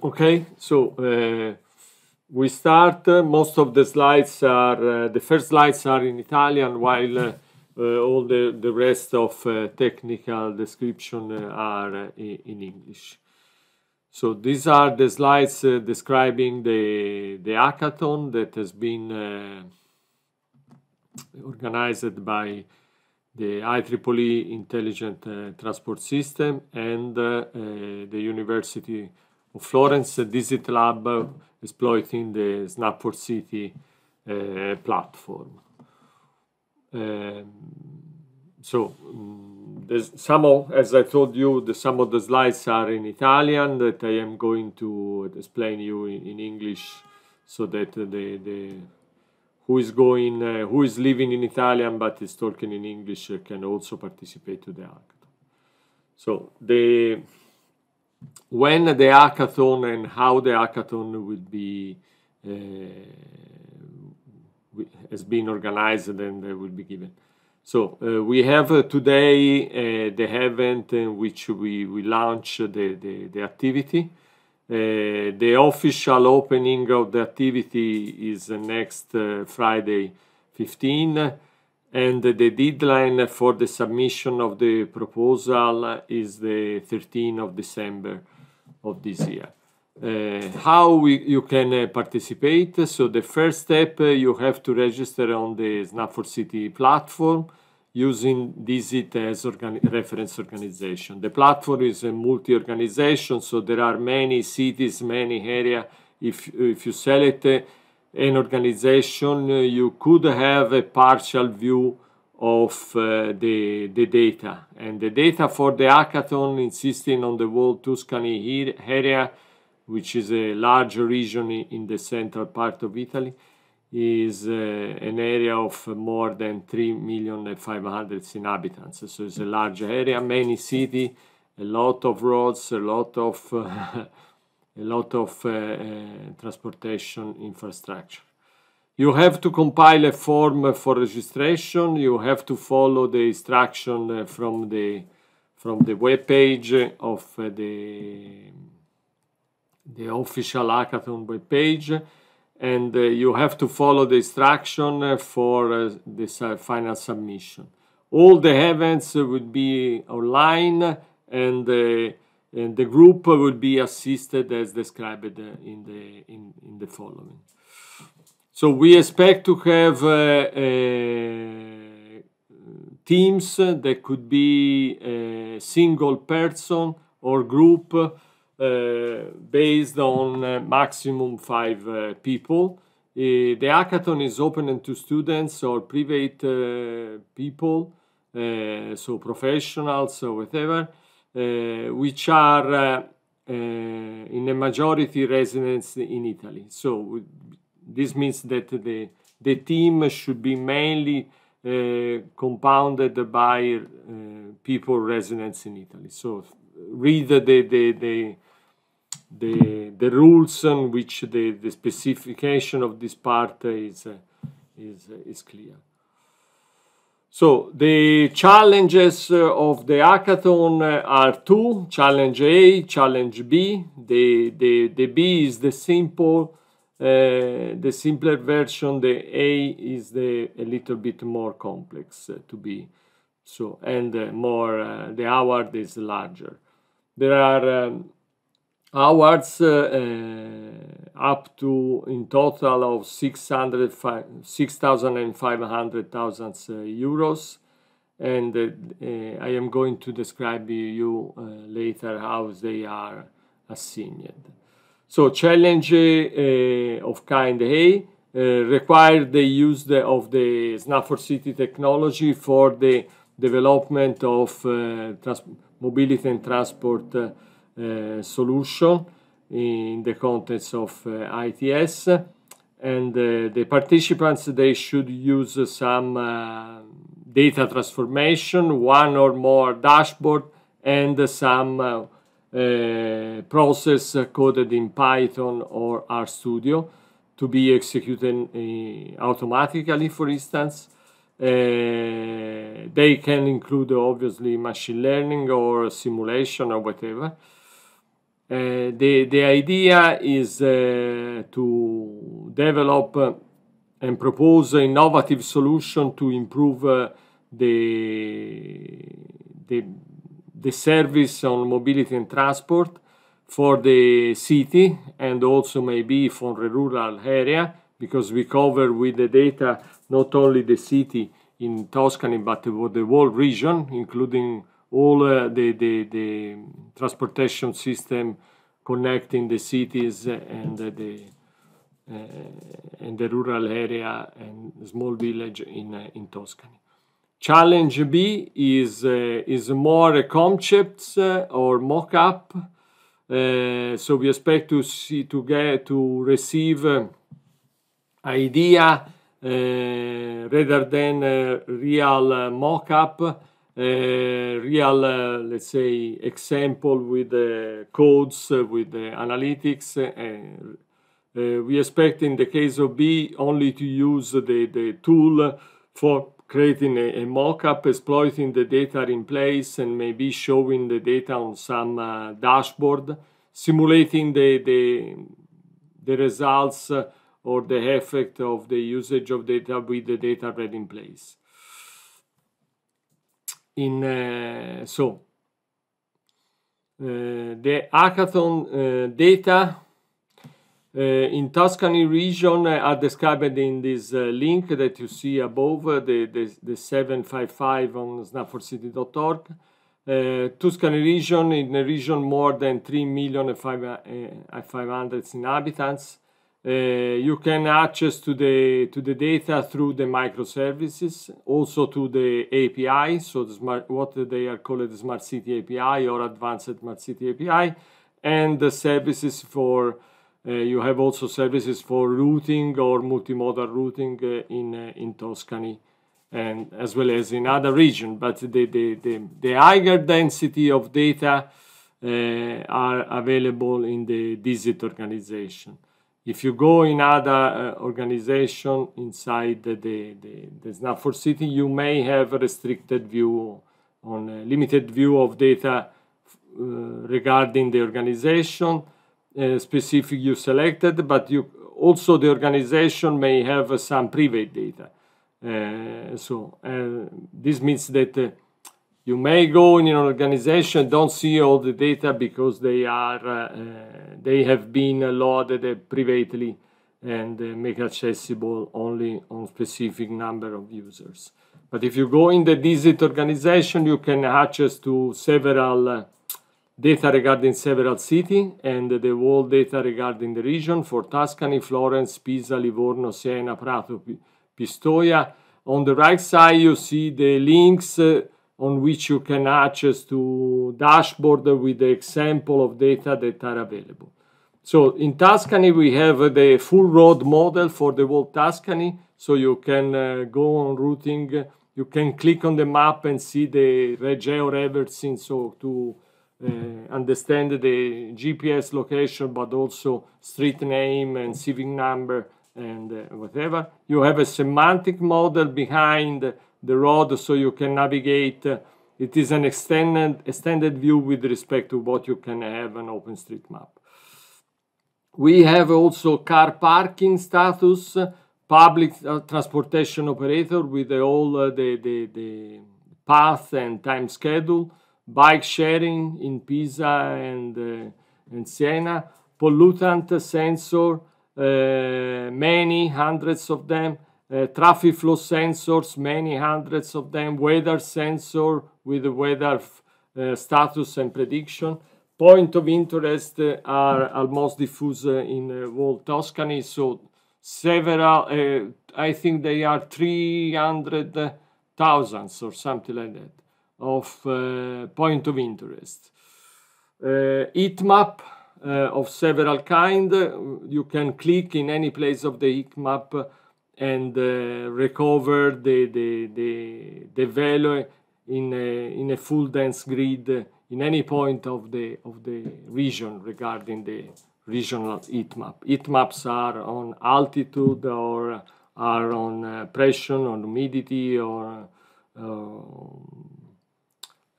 Okay, so uh, we start. most of the slides are uh, the first slides are in Italian, while uh, uh, all the the rest of uh, technical description are in English. So these are the slides describing the the hackathon that has been organized by the IEEE Intelligent Transport System and the University Florence Digit uh, Lab uh, exploiting the 4 City uh, platform. Um, so um, some of, as I told you, the some of the slides are in Italian that I am going to explain you in, in English, so that the the who is going uh, who is living in Italian but is talking in English can also participate to the act. So the when the hackathon and how the hackathon would be uh, has been organized and they will be given. So uh, we have uh, today uh, the event in which we, we launch the, the, the activity. Uh, the official opening of the activity is next uh, Friday 15 and the deadline for the submission of the proposal is the 13th of December of this year. Uh, how we, you can uh, participate. So the first step, uh, you have to register on the snap 4 City platform using DZIT as organi reference organization. The platform is a multi-organization, so there are many cities, many areas. If, if you select an organization, uh, you could have a partial view of uh, the, the data. And the data for the hackathon insisting on the whole Tuscany area, which is a large region in the central part of Italy, is uh, an area of more than 3,500,000 inhabitants. So it's a large area, many cities, a lot of roads, a lot of a lot of uh, uh, transportation infrastructure. You have to compile a form for registration. You have to follow the instruction uh, from the from the web page of the the official hackathon web page, and you have to follow the instruction for the final submission. All the events would be online and and the group will be assisted as described in the in, in the following. So we expect to have uh, uh, teams that could be a uh, single person or group uh, based on uh, maximum five uh, people. the hackathon is open to students or private people, so professionals or whatever. Eh, which are eh, eh, in a majority residents in Italy. So this means that the, the team should be mainly compounded by people residents in Italy. So read the, the, the the the rules on which the the specification of this part is is is clear. So the challenges uh, of the hackathon uh, are two, challenge A, challenge B. The, the, the B is the simple, uh, the simpler version, the A is the a little bit more complex uh, to be. So, and uh, more, uh, the award is larger. There are um, hours uh, uh, up to in total of 6,500,000 uh, euros and uh, I am going to describe you uh, later how they are assigned. So challenge uh, of kind A required the use of the Snapford City technology for the development of mobility and transport Eh, solution in the context of eh, ITS and eh, the participants they should use some data transformation, one or more dashboard and some uh, process coded in Python or RStudio to be executed uh, automatically, for instance. Uh, they can include obviously machine learning or simulation or whatever. Uh, the, the idea is uh, to develop and propose an innovative solution to improve eh, the, the, the service on mobility and transport for the city and also maybe for the rural area because we cover with the data not only the city in Tuscany but the whole region including all uh, the, the, the transportation system connecting the cities and uh, the uh, and the rural area and small village in uh, in Tuscany. Challenge B is uh, is more concepts uh, or mock-up. so we expect to see to get to receive idea rather than real mock-up real, uh, let's say, example with the codes, with the analytics. Uh, uh, we expect in the case of B only to use the, the tool for creating a, a mock-up, exploiting the data in place and maybe showing the data on some uh, dashboard, simulating the, the, the results or the effect of the usage of data with the data ready in place in eh, so eh, the hackathon eh, data in Tuscany region are described in this link that you see above the, the, the 755 on snapforcity.org. Uh, Tuscany region in a region more than 3 million 500 inhabitants uh, you can access to the to the data through the microservices, also to the API, so the smart, what they are called the Smart City API or Advanced Smart City API, and the services for uh, you have also services for routing or multimodal routing uh, in uh, in Tuscany, and as well as in other region. But the the the, the higher density of data uh, are available in the digit organization. If you go in other uh, organization inside the, the, the, the SNAP for City, you may have a restricted view on a uh, limited view of data uh, regarding the organization, uh, specific you selected, but you also the organization may have some private data. Uh, so uh, this means that you may go in an organization don't see all the data because they are uh, they have been loaded privately and uh, make accessible only on specific number of users but if you go in the DZIT organization you can access to several uh, data regarding several cities and the whole data regarding the region for Tuscany, Florence, Pisa, Livorno, Siena, Prato, Pistoia. On the right side you see the links uh, on which you can access to dashboard with the example of data that are available. So in Tuscany, we have the full road model for the whole Tuscany. So you can uh, go on routing, you can click on the map and see the regio reversing. So to uh, understand the GPS location, but also street name and civic number and uh, whatever. You have a semantic model behind the road so you can navigate. It is an extended, extended view with respect to what you can have an OpenStreetMap. We have also car parking status, public uh, transportation operator with all uh, the, the, the path and time schedule, bike sharing in Pisa and, uh, and Siena, pollutant sensor, uh, many hundreds of them, uh, traffic flow sensors, many hundreds of them, weather sensor with the weather uh, status and prediction. Point of interest uh, are almost diffuse uh, in uh, whole Tuscany, so several, uh, I think they are 300 thousands or something like that of point of interest. heat map of several kind, you can click in any place of the heat map and uh, recover the, the, the, the value in a, in a full dense grid in any point of the, of the region regarding the regional heat map. Heat maps are on altitude or are on uh, pressure, on humidity, or uh,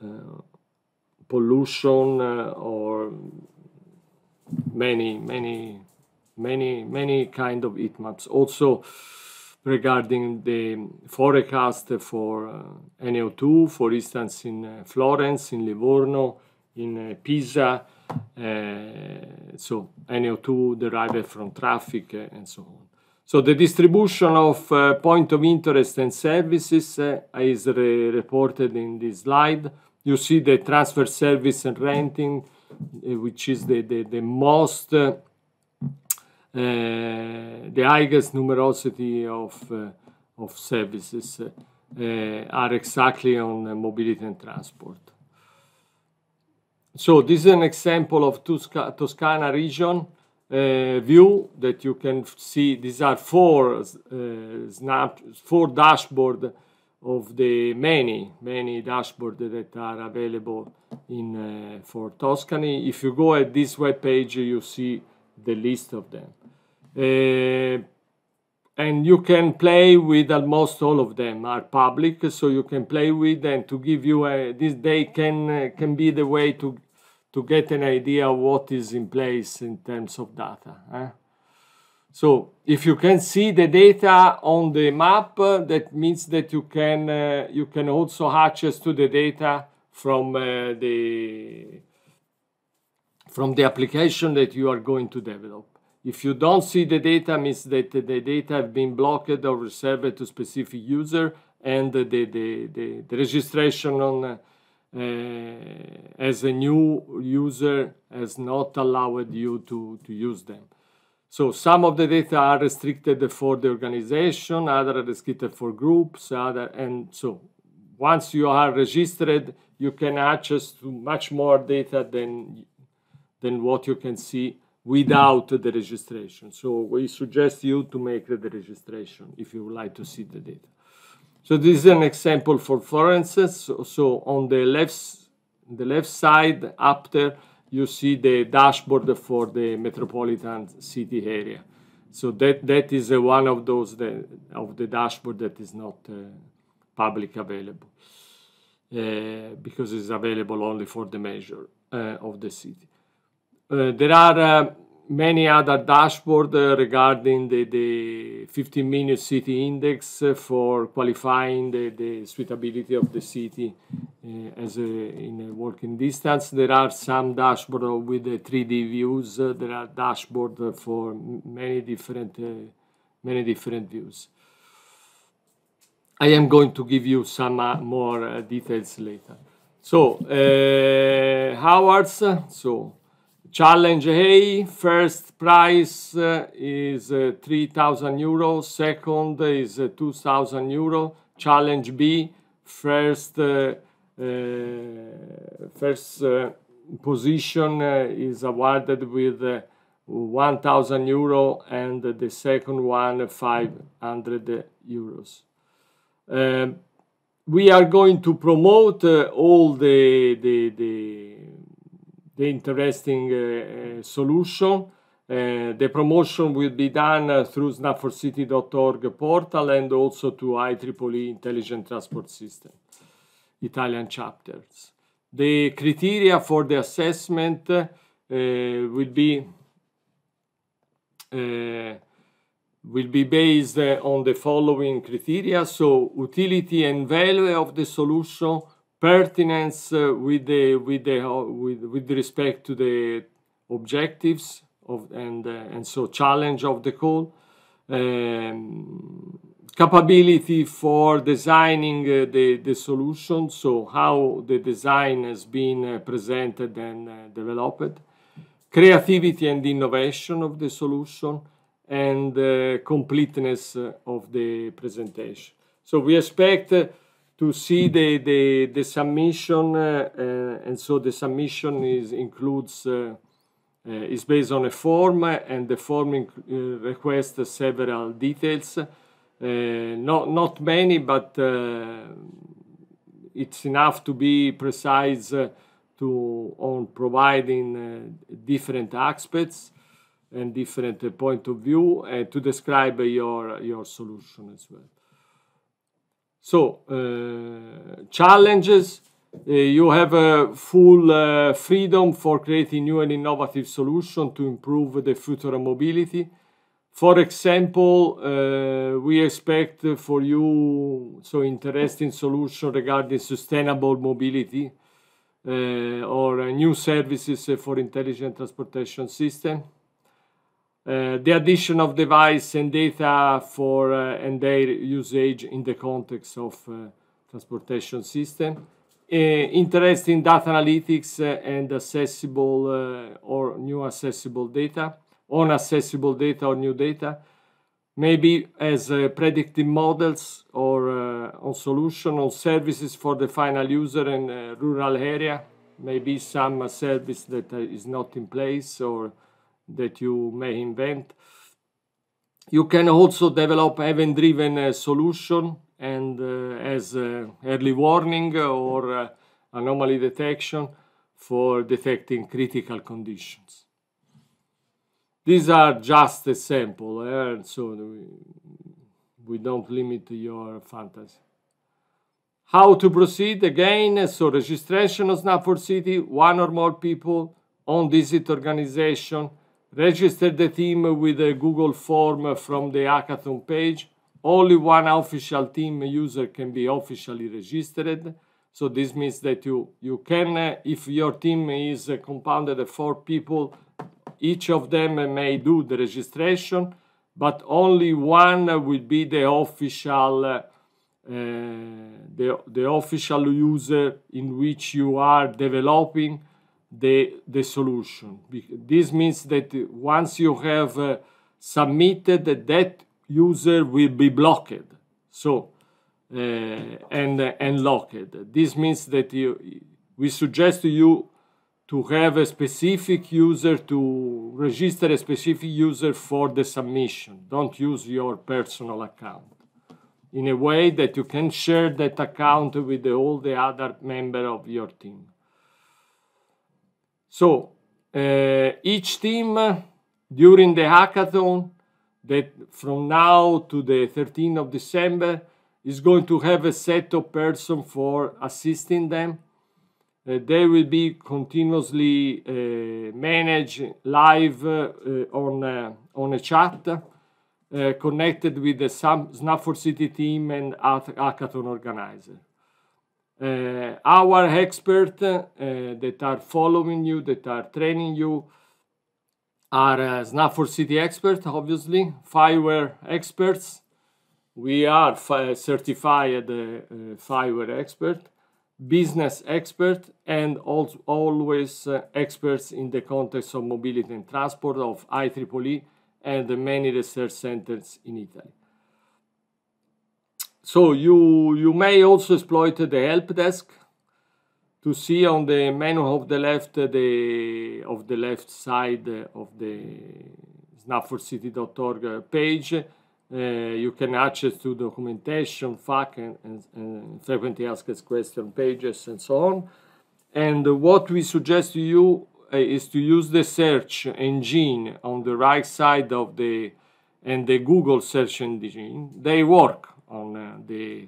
uh, pollution, uh, or many, many, many, many kind of heat maps. Also, regarding the forecast for uh, NO2, for instance, in uh, Florence, in Livorno, in uh, Pisa. Uh, so, NO2 derived from traffic uh, and so on. So, the distribution of uh, point of interest and services is re reported in this slide. You see the transfer service and renting, which is the, the, the most uh, the highest numerosity of uh, services uh, are exactly on mobility and transport. So this is an example of Tosca Toscana region uh, view that you can see. These are four uh, snap, four dashboard of the many, many dashboard that are available in uh, for Tuscany. If you go at this web page, you see the list of them. Uh, and you can play with almost all of them are public so you can play with and to give you a, this day can uh, can be the way to to get an idea of what is in place in terms of data eh? so if you can see the data on the map uh, that means that you can uh, you can also access to the data from uh, the from the application that you are going to develop if you don't see the data, means that the data have been blocked or reserved to specific user, and the, the, the, the registration on uh, as a new user has not allowed you to, to use them. So some of the data are restricted for the organization, other are restricted for groups, other and so once you are registered, you can access to much more data than than what you can see without the registration. So we suggest you to make the registration if you would like to see the data. So this is an example for Florence. So, so on the left, the left side after you see the dashboard for the metropolitan city area. So that that is uh, one of those of the dashboard that is not uh, public available uh, because it's available only for the measure uh, of the city. Uh, there are uh, many other dashboards uh, regarding the, the 15 minute city index for qualifying the, the suitability of the city as a, in a walking distance. There are some dashboards with 3D views. there are dashboards for many different many different views. I am going to give you some uh, more uh, details later. So, uh, Howard's, so Challenge A, first prize uh, is uh, 3,000 euro, second is uh, 2,000 euro. Challenge B, first, uh, uh, first uh, position is awarded with 1,000 euro and the second one 500 euros. Um, we are going to promote all the, the, the the interesting uh, uh, solution. Uh, the promotion will be done through snapforcity.org portal and also to IEEE Intelligent Transport System Italian chapters. The criteria for the assessment will be will be based on the following criteria, so utility and value of the solution pertinence uh, with the with the with, with respect to the objectives of and uh, and so challenge of the call um, capability for designing uh, the, the solution, so how the design has been uh, presented and uh, developed, creativity and innovation of the solution, and uh, completeness of the presentation. So we expect to see the the, the submission uh, uh, and so the submission is includes uh, uh, is based on a form and the form uh, requests several details uh, not not many but it's enough to be precise to on providing different aspects and different point of view and to describe your your solution as well so, uh, challenges, uh, you have a full uh, freedom for creating new and innovative solutions to improve the future mobility. For example, uh, we expect for you so interesting solution regarding sustainable mobility uh, or uh, new services for intelligent transportation system. Uh, the addition of device and data for uh, and their usage in the context of uh, transportation system. interest in data analytics and accessible or new accessible data, on accessible data or new data, maybe as uh, predictive models or uh, on solution or services for the final user in rural area maybe some service that is not in place or that you may invent. You can also develop event-driven uh, solution and uh, as uh, early warning or uh, anomaly detection for detecting critical conditions. These are just a sample, eh? so we, don't limit your fantasy. How to proceed again? So registration of Snap for City, one or more people on visit organization Register the team with a Google form from the hackathon page. Only one official team user can be officially registered. So this means that you, you can, uh, if your team is uh, compounded of four people, each of them uh, may do the registration, but only one will be the official uh, the, the official user in which you are developing the, the solution. This means that once you have uh, submitted, that user will be blocked. So, uh, and, uh, and locked. This means that you, we suggest to you to have a specific user to register a specific user for the submission. Don't use your personal account in a way that you can share that account with all the other members of your team. So uh, each team uh, during the hackathon that from now to the 13th of December is going to have a set of person for assisting them. Uh, they will be continuously uh, managed live eh, on, on a chat connected with the Snap4City team and hackathon organizer. Eh, our experts eh, that are following you, that are training you, are uh, City experts, obviously, fireware experts. We are certified uh, fireware expert, business expert, and also always uh, experts in the context of mobility and transport of IEEE and the many research centers in Italy so you, you may also exploit the help desk to see on the menu of the left uh, the of the left side of the snapforcity.org uh, page uh, you can access to documentation, FAQ, and, and, and frequently asked question pages, and so on. And what we suggest to you uh, is to use the search engine on the right side of the and the Google search engine. They work on uh, the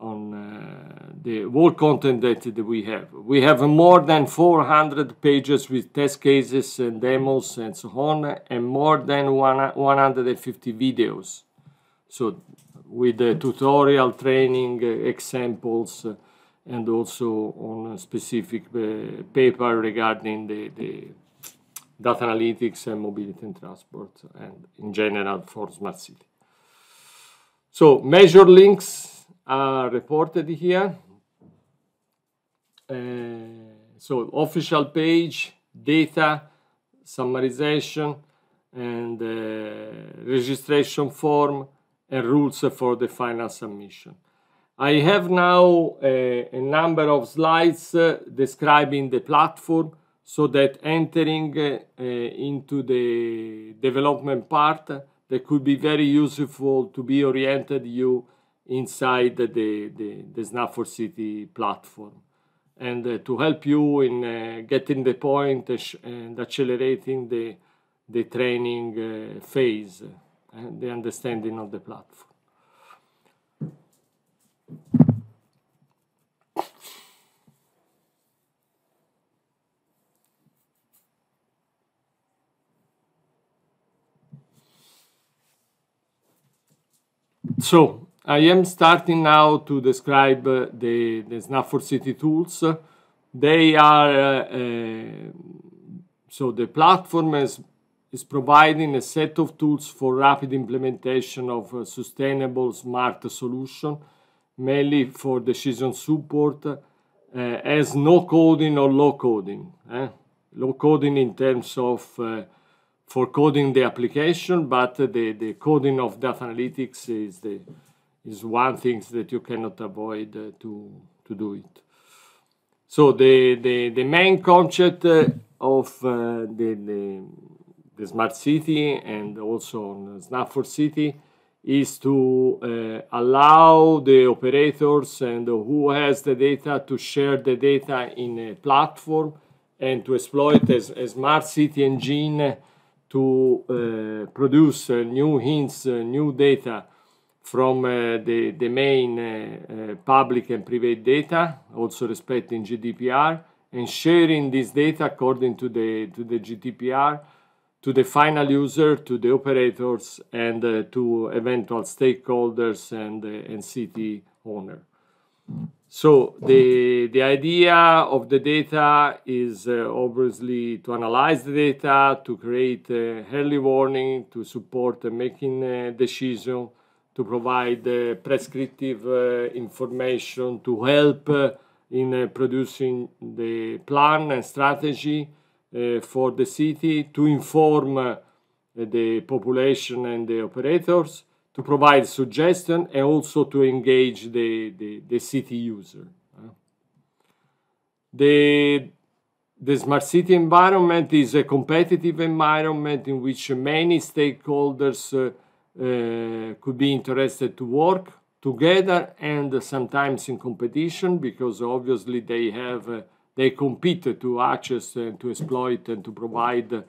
on uh, the whole content that we have. We have more than 400 pages with test cases and demos and so on, and more than one, 150 videos. So with the tutorial, training, uh, examples, and also on specific uh, paper regarding the, the, data analytics and mobility and transport and in general for smart city. So measure links are reported here. Uh, so official page, data, summarization, and uh, registration form and rules for the final submission. I have now a, uh, a number of slides uh, describing the platform so that entering uh, uh, into the development part that could be very useful to be oriented you inside the, the, the Snapford City platform and uh, to help you in uh, getting the point and accelerating the, the training uh, phase and the understanding of the platform. So I am starting now to describe uh, the, the Snapford City tools. They are, uh, uh, so the platform is, is providing a set of tools for rapid implementation of uh, sustainable smart solution, mainly for decision support as no coding or low coding. Eh? Low coding in terms of for coding the application, but the, the coding of data analytics is the is one thing that you cannot avoid uh, to to do it. So the the, the main concept uh, of uh, the, the the smart city and also on for City is to uh, allow the operators and who has the data to share the data in a platform and to exploit a, a smart city engine to uh, produce uh, new hints, uh, new data from the, the main public and private data, also respecting GDPR, and sharing this data according to the, to the GDPR to the final user, to the operators, and uh, to eventual stakeholders and, uh, and city owner. So the, the idea of the data is uh, obviously to analyze the data, to create uh, early warning, to support making a uh, decision, to provide uh, prescriptive information, to help in producing the plan and strategy for the city, to inform the population and the operators, to provide suggestion and also to engage the, the, the city user. The, the smart city environment is a competitive environment in which many stakeholders uh, uh, could be interested to work together and sometimes in competition because obviously they have uh, they compete to access and to exploit and to provide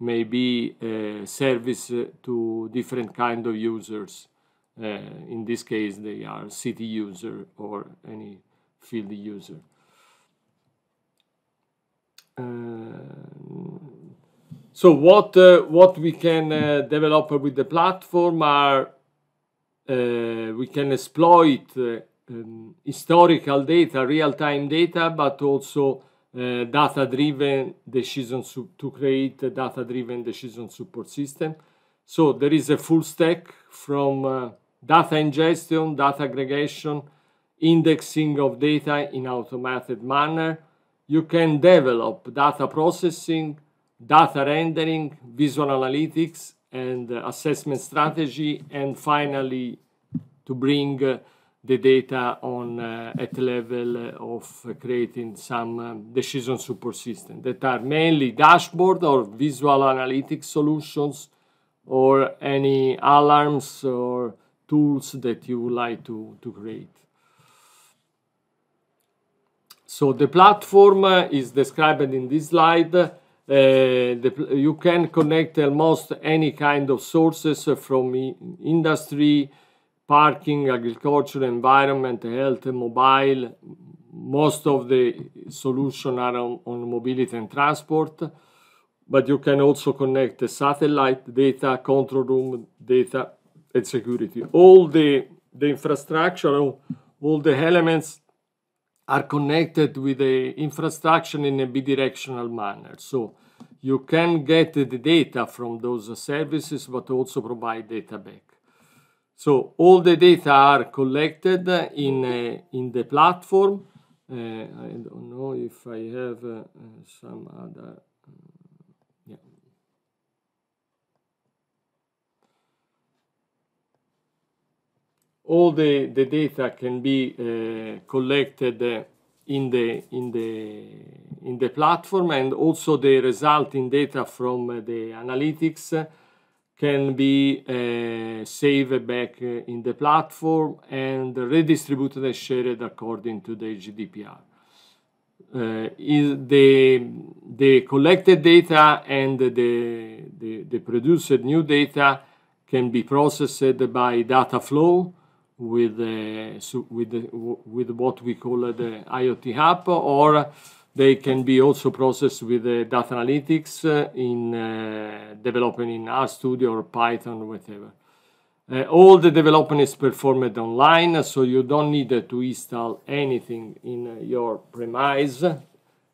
may be a uh, service to different kind of users. Uh, in this case, they are city user or any field user. Uh, so what what we can develop with the platform are we can exploit um, historical data, real-time data, but also Eh, data-driven decision to create a data-driven decision support system. So there is a full stack from uh, data ingestion, data aggregation, indexing of data in automated manner. You can develop data processing, data rendering, visual analytics, and uh, assessment strategy, and finally to bring the data on uh, at level of creating some um, decision support system that are mainly dashboard or visual analytics solutions or any alarms or tools that you would like to, to create. So the platform uh, is described in this slide. Uh, the, you can connect almost any kind of sources from industry, parking, agriculture, environment, health, mobile. Most of the solution are on, on mobility and transport, but you can also connect the satellite data, control room data, and security. All the, the infrastructure, all the elements are connected with the infrastructure in a bidirectional manner. So you can get the data from those services, but also provide data back. So all the data are collected in, uh, in the platform. Uh, I don't know if I have uh, some other. Mm, yeah. All the, the data can be uh, collected uh, in the in the in the platform and also the resulting data from uh, the analytics can be uh, saved back in the platform and redistributed and shared according to the GDPR. Uh, the, the collected data and the, the, the, produced new data can be processed by data flow with, uh, so with, with what we call the IoT Hub or they can be also processed with uh, data analytics uh, in uh, in in RStudio or Python, whatever. Uh, all the development is performed online, so you don't need to install anything in uh, your premise.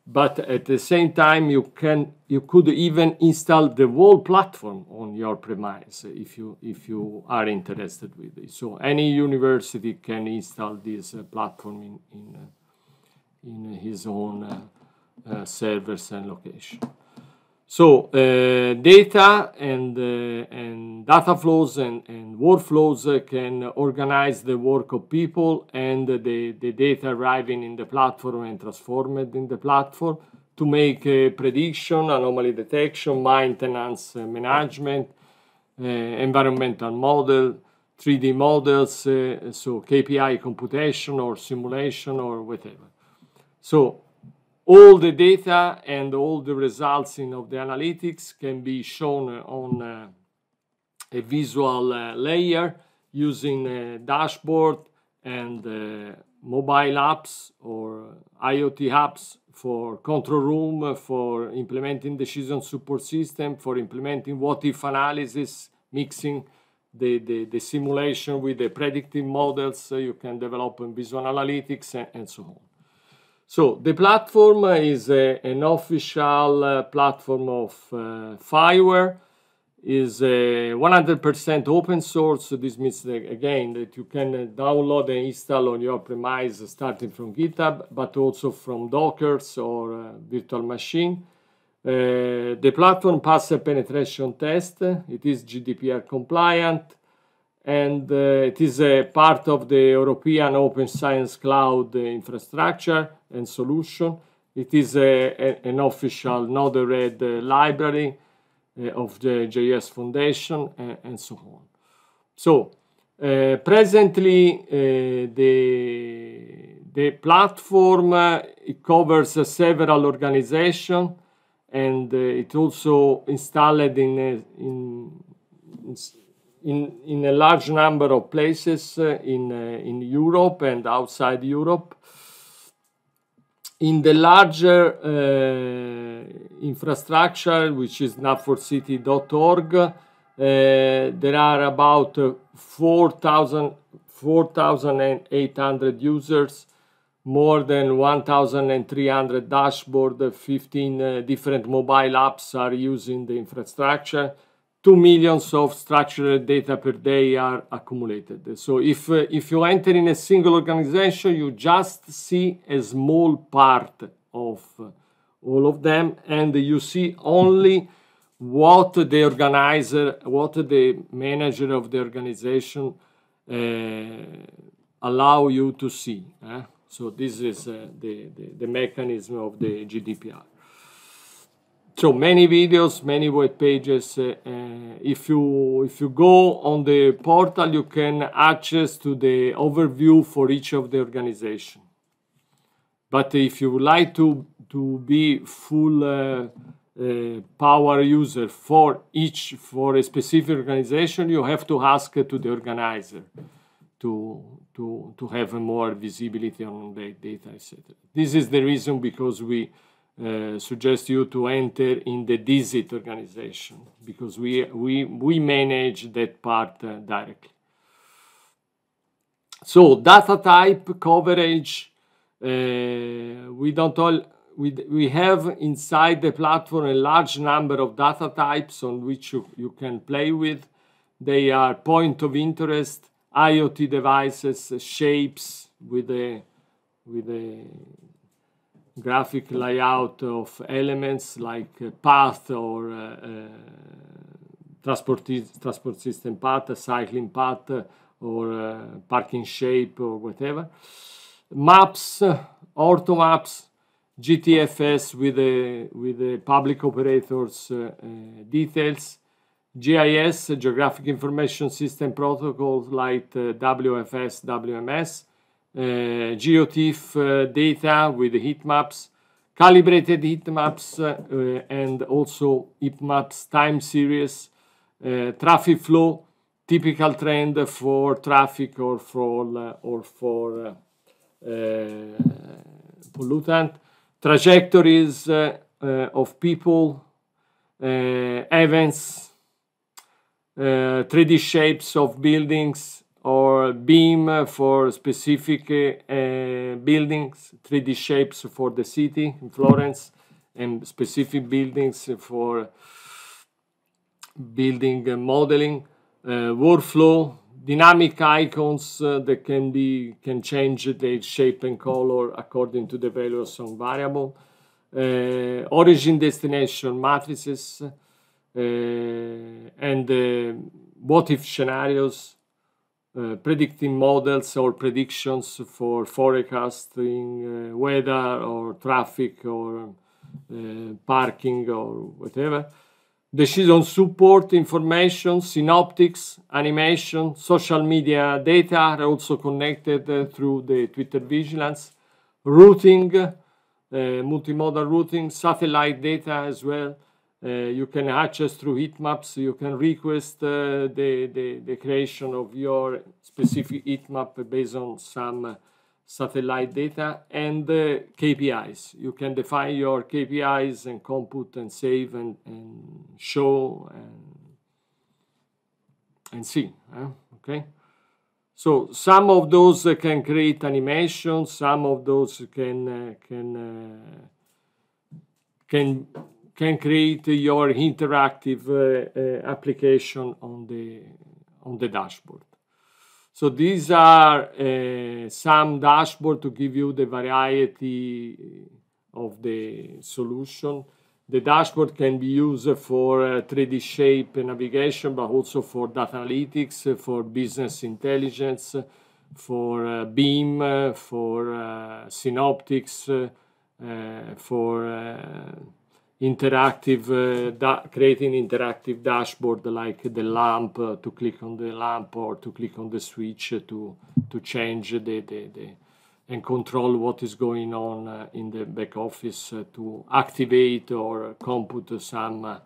But at the same time, you can you could even install the whole platform on your premise if you if you are interested with it. So any university can install this uh, platform in in in his own uh, uh, servers and location. So uh, data and, and data flows and, and workflows can organize the work of people and the, the data arriving in the platform and transformed in the platform to make uh, prediction, anomaly detection, maintenance uh, management, uh, environmental model, 3D models, so KPI computation or simulation or whatever. So all the data and all the results in, of the analytics can be shown uh, on uh, a visual uh, layer using a dashboard and uh, mobile apps or IoT apps for control room, for implementing decision support system, for implementing what if analysis, mixing the, the, the simulation with the predictive models, so you can develop in visual analytics and, and so on. So the platform is a, uh, an official uh, platform of uh, Fireware, is 100% uh, open source. So this means that, again that you can uh, download and install on your premise starting from GitHub, but also from Dockers or virtual machine. the platform passed a penetration test. It is GDPR compliant and uh, it is a part of the European Open Science Cloud infrastructure and solution. It is a, a, an official Node-RED uh, library uh, of the JS Foundation and, and so on. So, uh, presently, uh, the, the platform uh, it covers several organizations and it also installed in, in, in in, in a large number of places uh, in, uh, in Europe and outside Europe. In the larger uh, infrastructure, which is nap4city.org, there are about 4,000 4,800 users, more than 1,300 dashboard, 15 uh, different mobile apps are using the infrastructure, 2 millions of structured data per day are accumulated. So if, uh, if you enter in a single organization, you just see a small part of uh, all of them, and you see only what the organizer, what the manager of the organization uh, allow you to see. Eh? So this is uh, the, the, the mechanism of the GDPR so many videos, many web pages. Uh, uh, if you if you go on the portal, you can access to the overview for each of the organization. But if you would like to to be full uh, uh, power user for each for a specific organization, you have to ask to the organizer to to to have more visibility on the data, etc. This is the reason because we uh, suggest you to enter in the DZIT organization because we, we, we manage that part uh, directly. So data type coverage, uh, we don't all, we, we have inside the platform a large number of data types on which you, you can play with. They are point of interest, IoT devices, shapes with a, with a graphic layout of elements like path or transport, transport system path, cycling path, or parking shape or whatever. Maps, maps, GTFS with the, with the public operators uh, uh, details, GIS, Geographic Information System Protocol like uh, WFS, WMS, uh, GeoTIFF uh, data with heat maps, calibrated heat maps, uh, and also heat maps time series, traffic flow, typical trend for traffic or for, or for pollutant, trajectories of people, events, 3D shapes of buildings, or beam for specific uh, buildings, 3D shapes for the city in Florence, and specific buildings for building modeling, uh, workflow, dynamic icons uh, that can be can change their shape and color according to the values on variable uh, origin destination matrices uh, and uh, what if scenarios uh, predicting models or predictions for forecasting uh, weather or traffic or uh, parking or whatever. Decision support information, synoptics, animation, social media data are also connected uh, through the Twitter vigilance, routing, uh, multimodal routing, satellite data as well, uh, you can access through heat maps. You can request uh, the, the, the, creation of your specific heat map based on some satellite data and uh, KPIs. You can define your KPIs and compute and save and, and show and, and see. Eh? Okay. So some of those uh, can create animations. Some of those can uh, can uh, can can create your interactive uh, uh, application on the on the dashboard. So these are uh, some dashboard to give you the variety of the solution. The dashboard can be used for uh, 3D shape navigation, but also for data analytics, for business intelligence, uh, for BIM, for Synoptics, for interactive uh, creating interactive dashboard like the lamp uh, to click on the lamp or to click on the switch uh, to to change the, the, the and control what is going on uh, in the back office uh, to activate or compute some uh,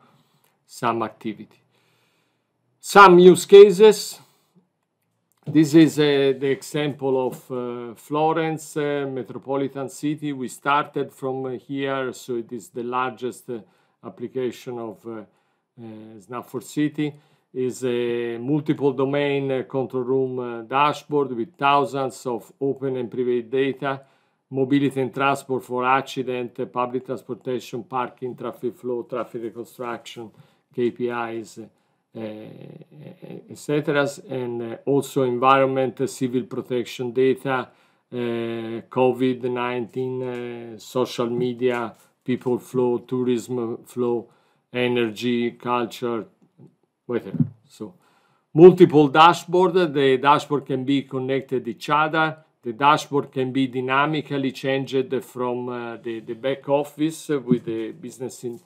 some activity some use cases this is uh, the example of uh, Florence, uh, metropolitan city. We started from uh, here, so it is the largest uh, application of uh, uh City. Is a multiple domain control room dashboard with thousands of open and private data, mobility and transport for accident, public transportation, parking, traffic flow, traffic reconstruction, KPIs. Eh, eh, etc. And eh, also environment, civil protection data, COVID-19, social media, people flow, tourism flow, energy, culture, whatever. So multiple dashboard, the dashboard can be connected each other. The dashboard can be dynamically changed from uh, the, the back office with the business in,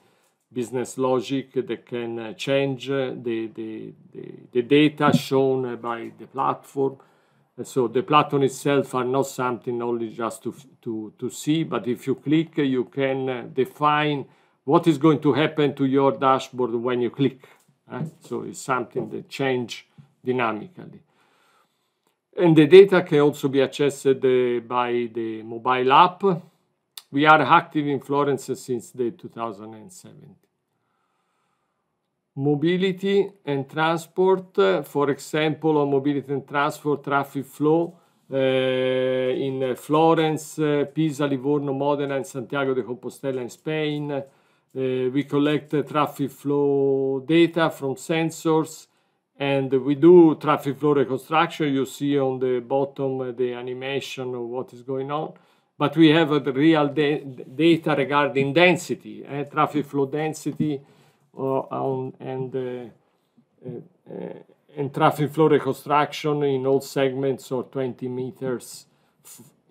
business logic that can uh, change the, the, the, the data shown by the platform. so the platform itself are not something only just to, to, to see, but if you click, you can uh, define what is going to happen to your dashboard when you click. Eh? So it's something that change dynamically. And the data can also be accessed uh, by the mobile app. We are active in Florence since the 2017 mobility and transport, for example, on mobility and transport traffic flow eh, in Florence, eh, Pisa, Livorno, Modena, and Santiago de Compostela in Spain. Eh, we collect traffic flow data from sensors and we do traffic flow reconstruction. You see on the bottom the animation of what is going on. But we have the real data regarding density, uh, traffic flow density uh, on, and uh, uh, and traffic flow reconstruction in all segments or 20 meters,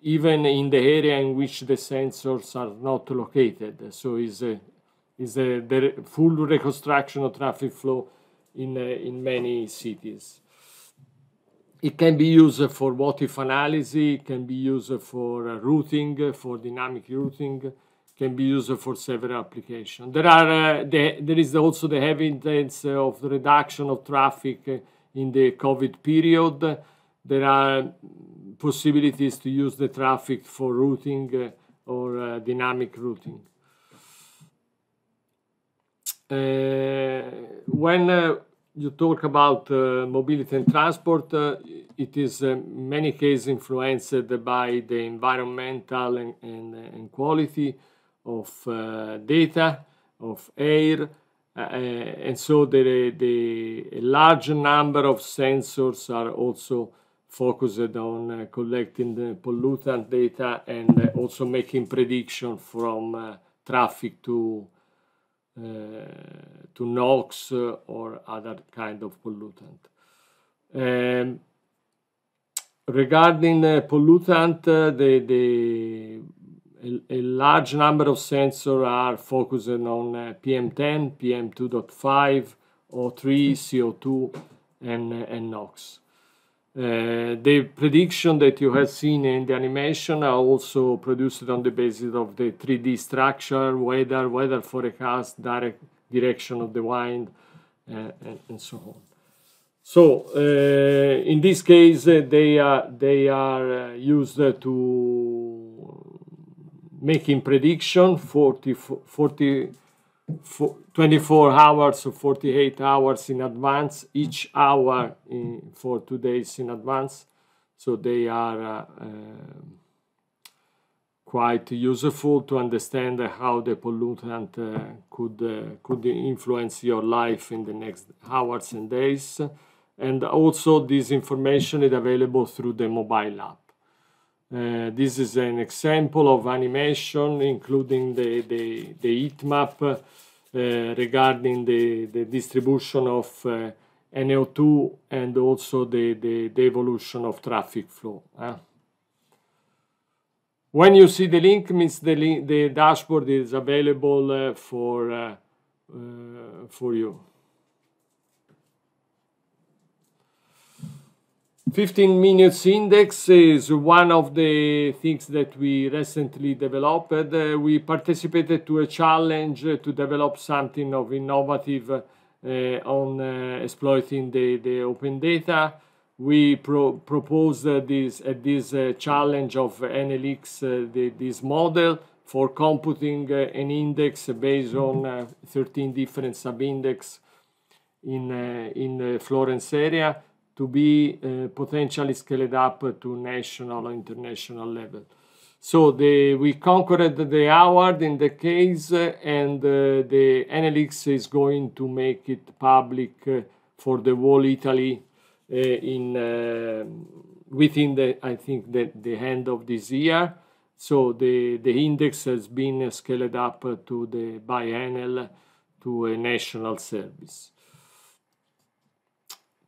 even in the area in which the sensors are not located. So is a, is a the full reconstruction of traffic flow in, uh, in many cities. It can be used for what-if analysis, it can be used for routing, for dynamic routing, can be used for several applications. There are uh, the, there is also the heavy intense of the reduction of traffic in the COVID period. There are possibilities to use the traffic for routing uh, or uh, dynamic routing. Uh, when you talk about uh, mobility and transport, uh, it is in uh, many cases influenced by the environmental and, and, and quality of uh, data, of air, uh, uh, and so the, the large number of sensors are also focused on collecting the pollutant data and also making prediction from traffic to uh, to NOx or other kind of pollutant. Um, regarding uh, pollutant, uh, the, the a, a large number of sensors are focusing on uh, PM10, PM2.5, O3, CO2, and, uh, and NOx. Uh, the prediction that you have seen in the animation are also produced on the basis of the 3D structure, weather, weather forecast, direct direction of the wind, uh, and, and, so on. So uh, in this case, uh, they are they are uh, used to making prediction 40, 40 24 hours or 48 hours in advance, each hour in, for two days in advance. So they are uh, uh, quite useful to understand how the pollutant uh, could, uh, could influence your life in the next hours and days. And also this information is available through the mobile app. Uh, this is an example of animation, including the, the, the heat map uh, regarding the, the distribution of uh, NO2 and also the, the, the evolution of traffic flow. Eh? When you see the link, means the, link, the dashboard is available uh, for, uh, for you. 15 minutes index is one of the things that we recently developed. Uh, we participated to a challenge to develop something of innovative uh, on uh, exploiting the, the open data. We pro proposed uh, this at uh, this uh, challenge of NLX the, this model for computing an index based on 13 different subindex in in the Florence area to be uh, potentially scaled up to national or international level. So the, we conquered the award in the case, uh, and uh, the Enelix is going to make it public eh, for the whole Italy in within the I think the, the end of this year. So the, the index has been scaled up to the biennial to a national service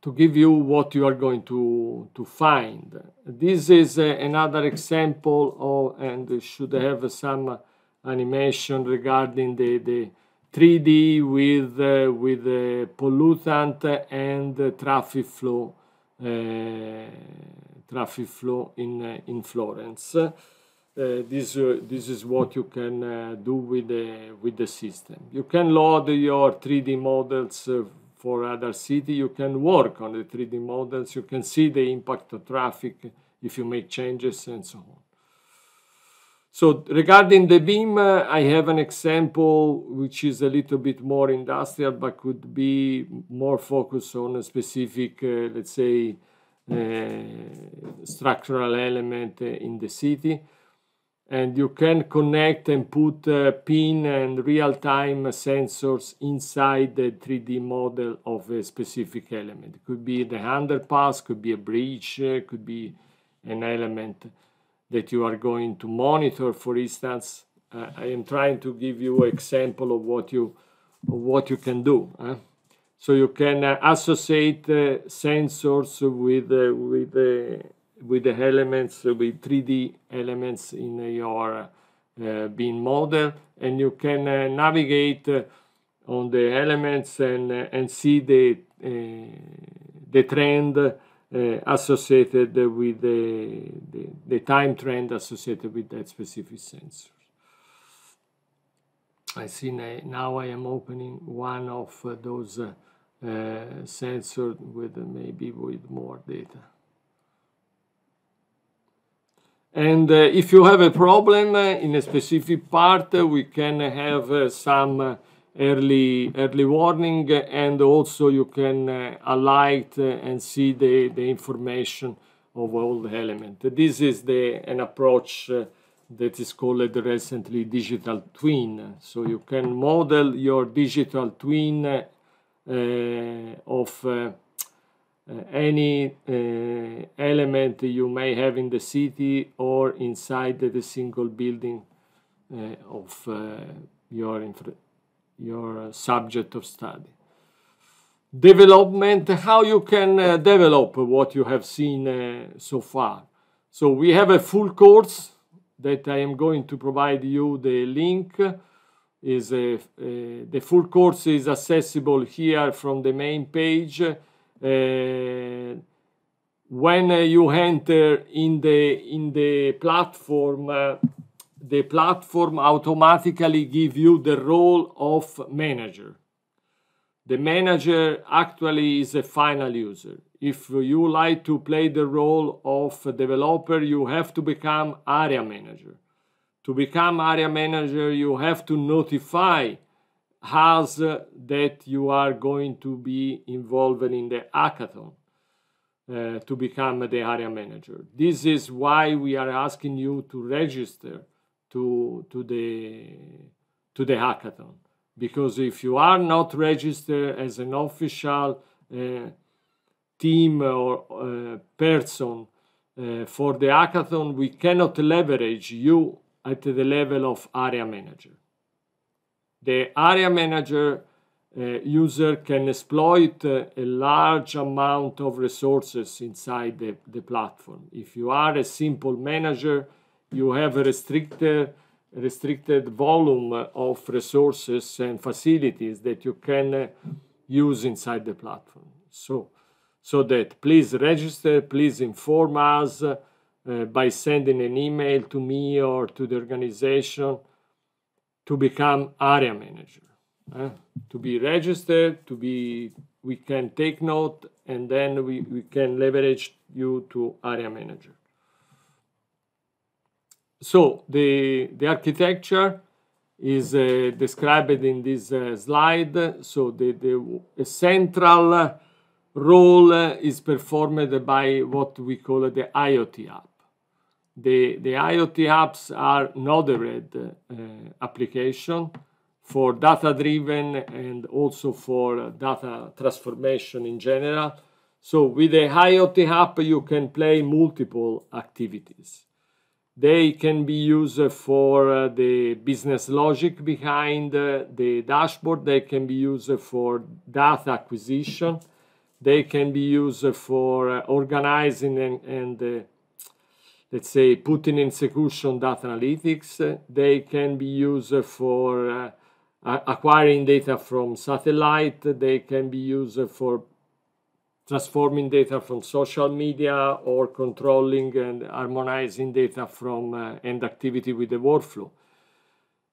to give you what you are going to, to find. This is uh, another example of, and should have some animation regarding the, the 3D with, uh, with the uh, pollutant and traffic flow, uh, traffic flow in, uh, in Florence. this, this is what you can do with the, with the system. You can load your 3D models for other city. You can work on the 3D models. You can see the impact of traffic if you make changes and so on. So regarding the beam, uh, I have an example which is a little bit more industrial, but could be more focused on a specific, uh, let's say, uh, structural element uh, in the city and you can connect and put uh, pin and real-time sensors inside the 3D model of a specific element. It could be the underpass, could be a bridge, uh, could be an element that you are going to monitor. For instance, uh, I am trying to give you an example of what you of what you can do. Huh? Eh? So you can uh, associate uh, sensors with uh, with with the elements with 3D elements in your uh, beam model, and you can uh, navigate uh, on the elements and and see the the trend. Uh, associated with the, the, the, time trend associated with that specific sensor. I see now I am opening one of those uh, uh, sensors with maybe with more data. And uh, if you have a problem uh, in a specific part, uh, we can have some early early warning and also you can uh, alight uh, and see the, the information of all the element. This is the an approach uh, that is called recently digital twin. So you can model your digital twin of uh, any uh, element you may have in the city or inside the single building uh, of your, your subject of study development, how you can uh, develop what you have seen uh, so far. So we have a full course that I am going to provide you the link is a, the full course is accessible here from the main page uh, when uh, you enter in the in the platform uh, the platform automatically give you the role of manager. The manager actually is a final user. If you like to play the role of developer, you have to become area manager. To become area manager, you have to notify has that you are going to be involved in the hackathon uh, to become the area manager. This is why we are asking you to register to, to, the, to the hackathon. Because if you are not registered as an official uh, team or uh, person uh, for the hackathon, we cannot leverage you at the level of area manager. The area manager uh, user can exploit uh, a large amount of resources inside the, the platform. If you are a simple manager, you have a restricted, restricted volume of resources and facilities that you can uh, use inside the platform. So, so that please register, please inform us by sending an email to me or to the organization to become area manager, uh, to be registered, to be, we can take note and then we, we can leverage you to area manager. So the, the architecture is uh, described in this uh, slide. So the, the central role is performed by what we call the IoT app the, the IoT apps are node-red uh, application for data-driven and also for data transformation in general. So with the IoT app, you can play multiple activities. They can be used for uh, the business logic behind uh, the dashboard. They can be used for data acquisition. They can be used for uh, organizing and, and let's say, putting in execution data analytics. They can be used for uh, acquiring data from satellite. They can be used for transforming data from social media or controlling and harmonizing data from uh, end activity with the workflow.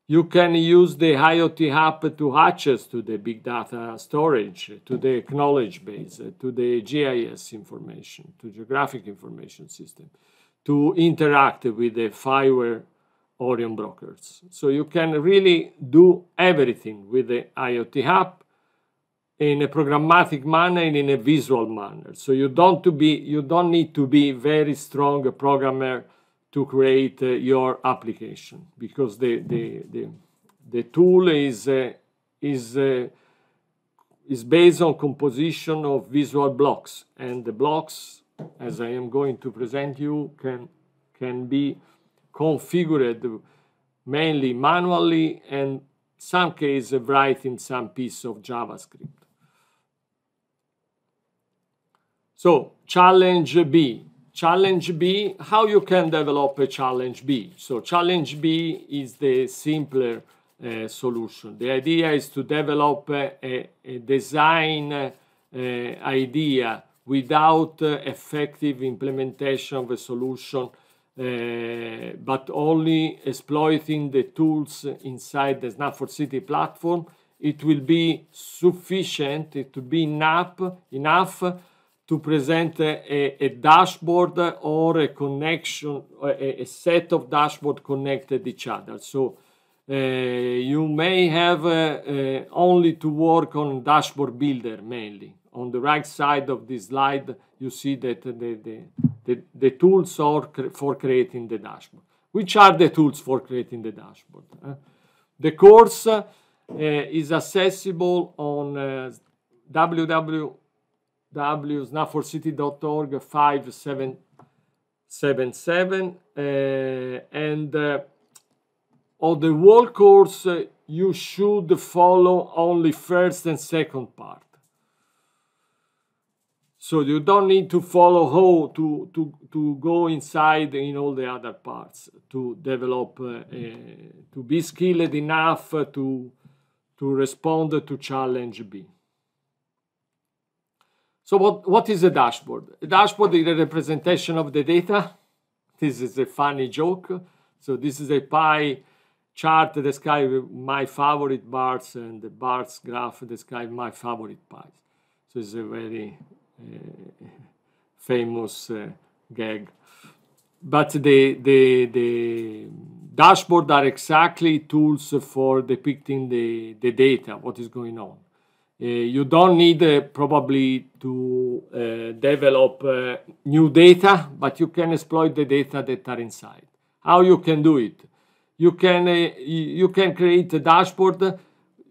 You can use the IoT app to access to the big data storage, to the knowledge base, to the GIS information, to geographic information system to interact with the Fireware Orion brokers. So you can really do everything with the IoT app in a programmatic manner and in a visual manner. So you don't to be you don't need to be very strong programmer to create uh, your application because the the the, the tool is uh, is uh, is based on composition of visual blocks and the blocks as I am going to present you, can, can be configured mainly manually and some case writing some piece of JavaScript. So challenge B, challenge B, how you can develop a challenge B. So challenge B is the simpler uh, solution. The idea is to develop a, a design uh, idea without uh, effective implementation of a solution, uh, but only exploiting the tools inside the Snap for City platform, it will be sufficient, it will be enough, enough to present a, a, dashboard or a connection, a, a, set of dashboard connected each other. So uh, you may have uh, uh, only to work on dashboard builder mainly on the right side of this slide, you see that the, the, the, the tools are cre for creating the dashboard. Which are the tools for creating the dashboard? Uh, the course uh, is accessible on eh, uh, 5777 and on the whole course you should follow only first and second part so you don't need to follow how to, to, to go inside in all the other parts to develop, uh, uh, to be skilled enough to, to respond to challenge B. So what, what is a dashboard? A dashboard is a representation of the data. This is a funny joke. So this is a pie chart that describes my favorite bars and the bars graph describes my favorite pies. So it's a very uh, famous uh, gag. But the, the, the dashboard are exactly tools for depicting the, the data, what is going on. Uh, you don't need uh, probably to uh, develop uh, new data, but you can exploit the data that are inside. How you can do it? You can, you can create a dashboard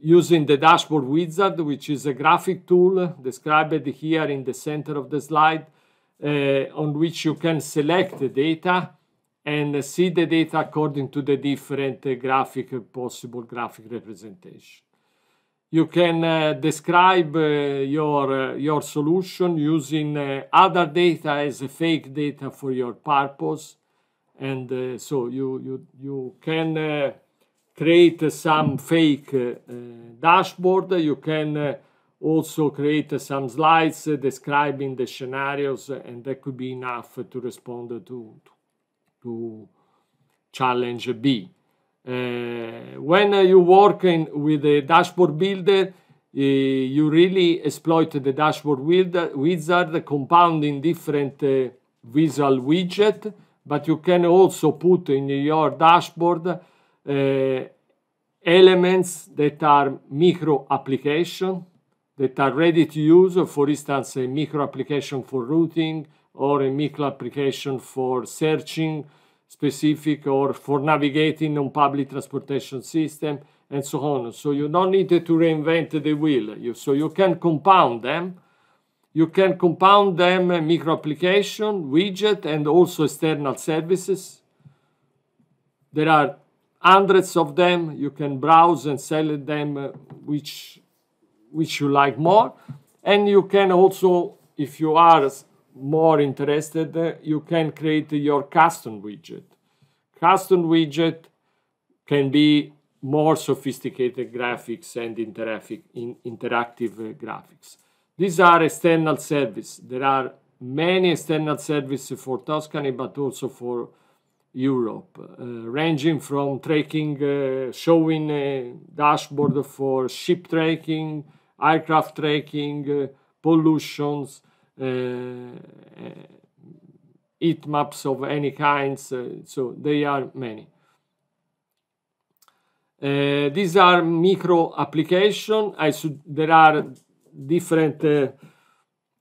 using the dashboard wizard, which is a graphic tool described here in the center of the slide, uh, on which you can select the data and see the data according to the different uh, graphic possible graphic representation. You can uh, describe uh, your, uh, your solution using uh, other data as fake data for your purpose. And so you, you, you can create some fake uh, dashboard. You can uh, also create some slides describing the scenarios, and that could be enough to respond to, to challenge B. Uh, when uh, you work in, with the dashboard builder, uh, you really exploit the dashboard wizard, compounding different uh, visual widget, but you can also put in your dashboard elements that are micro application that are ready to use, for instance, a micro application for routing or a micro application for searching specific or for navigating on public transportation system and so on. So you don't need to reinvent the wheel. You, so you can compound them. You can compound them uh, micro application, widget, and also external services. There are hundreds of them. You can browse and select them uh, which, which you like more. And you can also, if you are more interested, uh, you can create your custom widget. Custom widget can be more sophisticated graphics and interactive, in, interactive uh, graphics. These are external services. There are many external services for Tuscany, but also for Europe, uh, ranging from tracking, uh, showing a dashboard for ship tracking, aircraft tracking, uh, pollutions, heat maps of any kinds, so they are many. Uh, these are micro application. I should, there are different uh,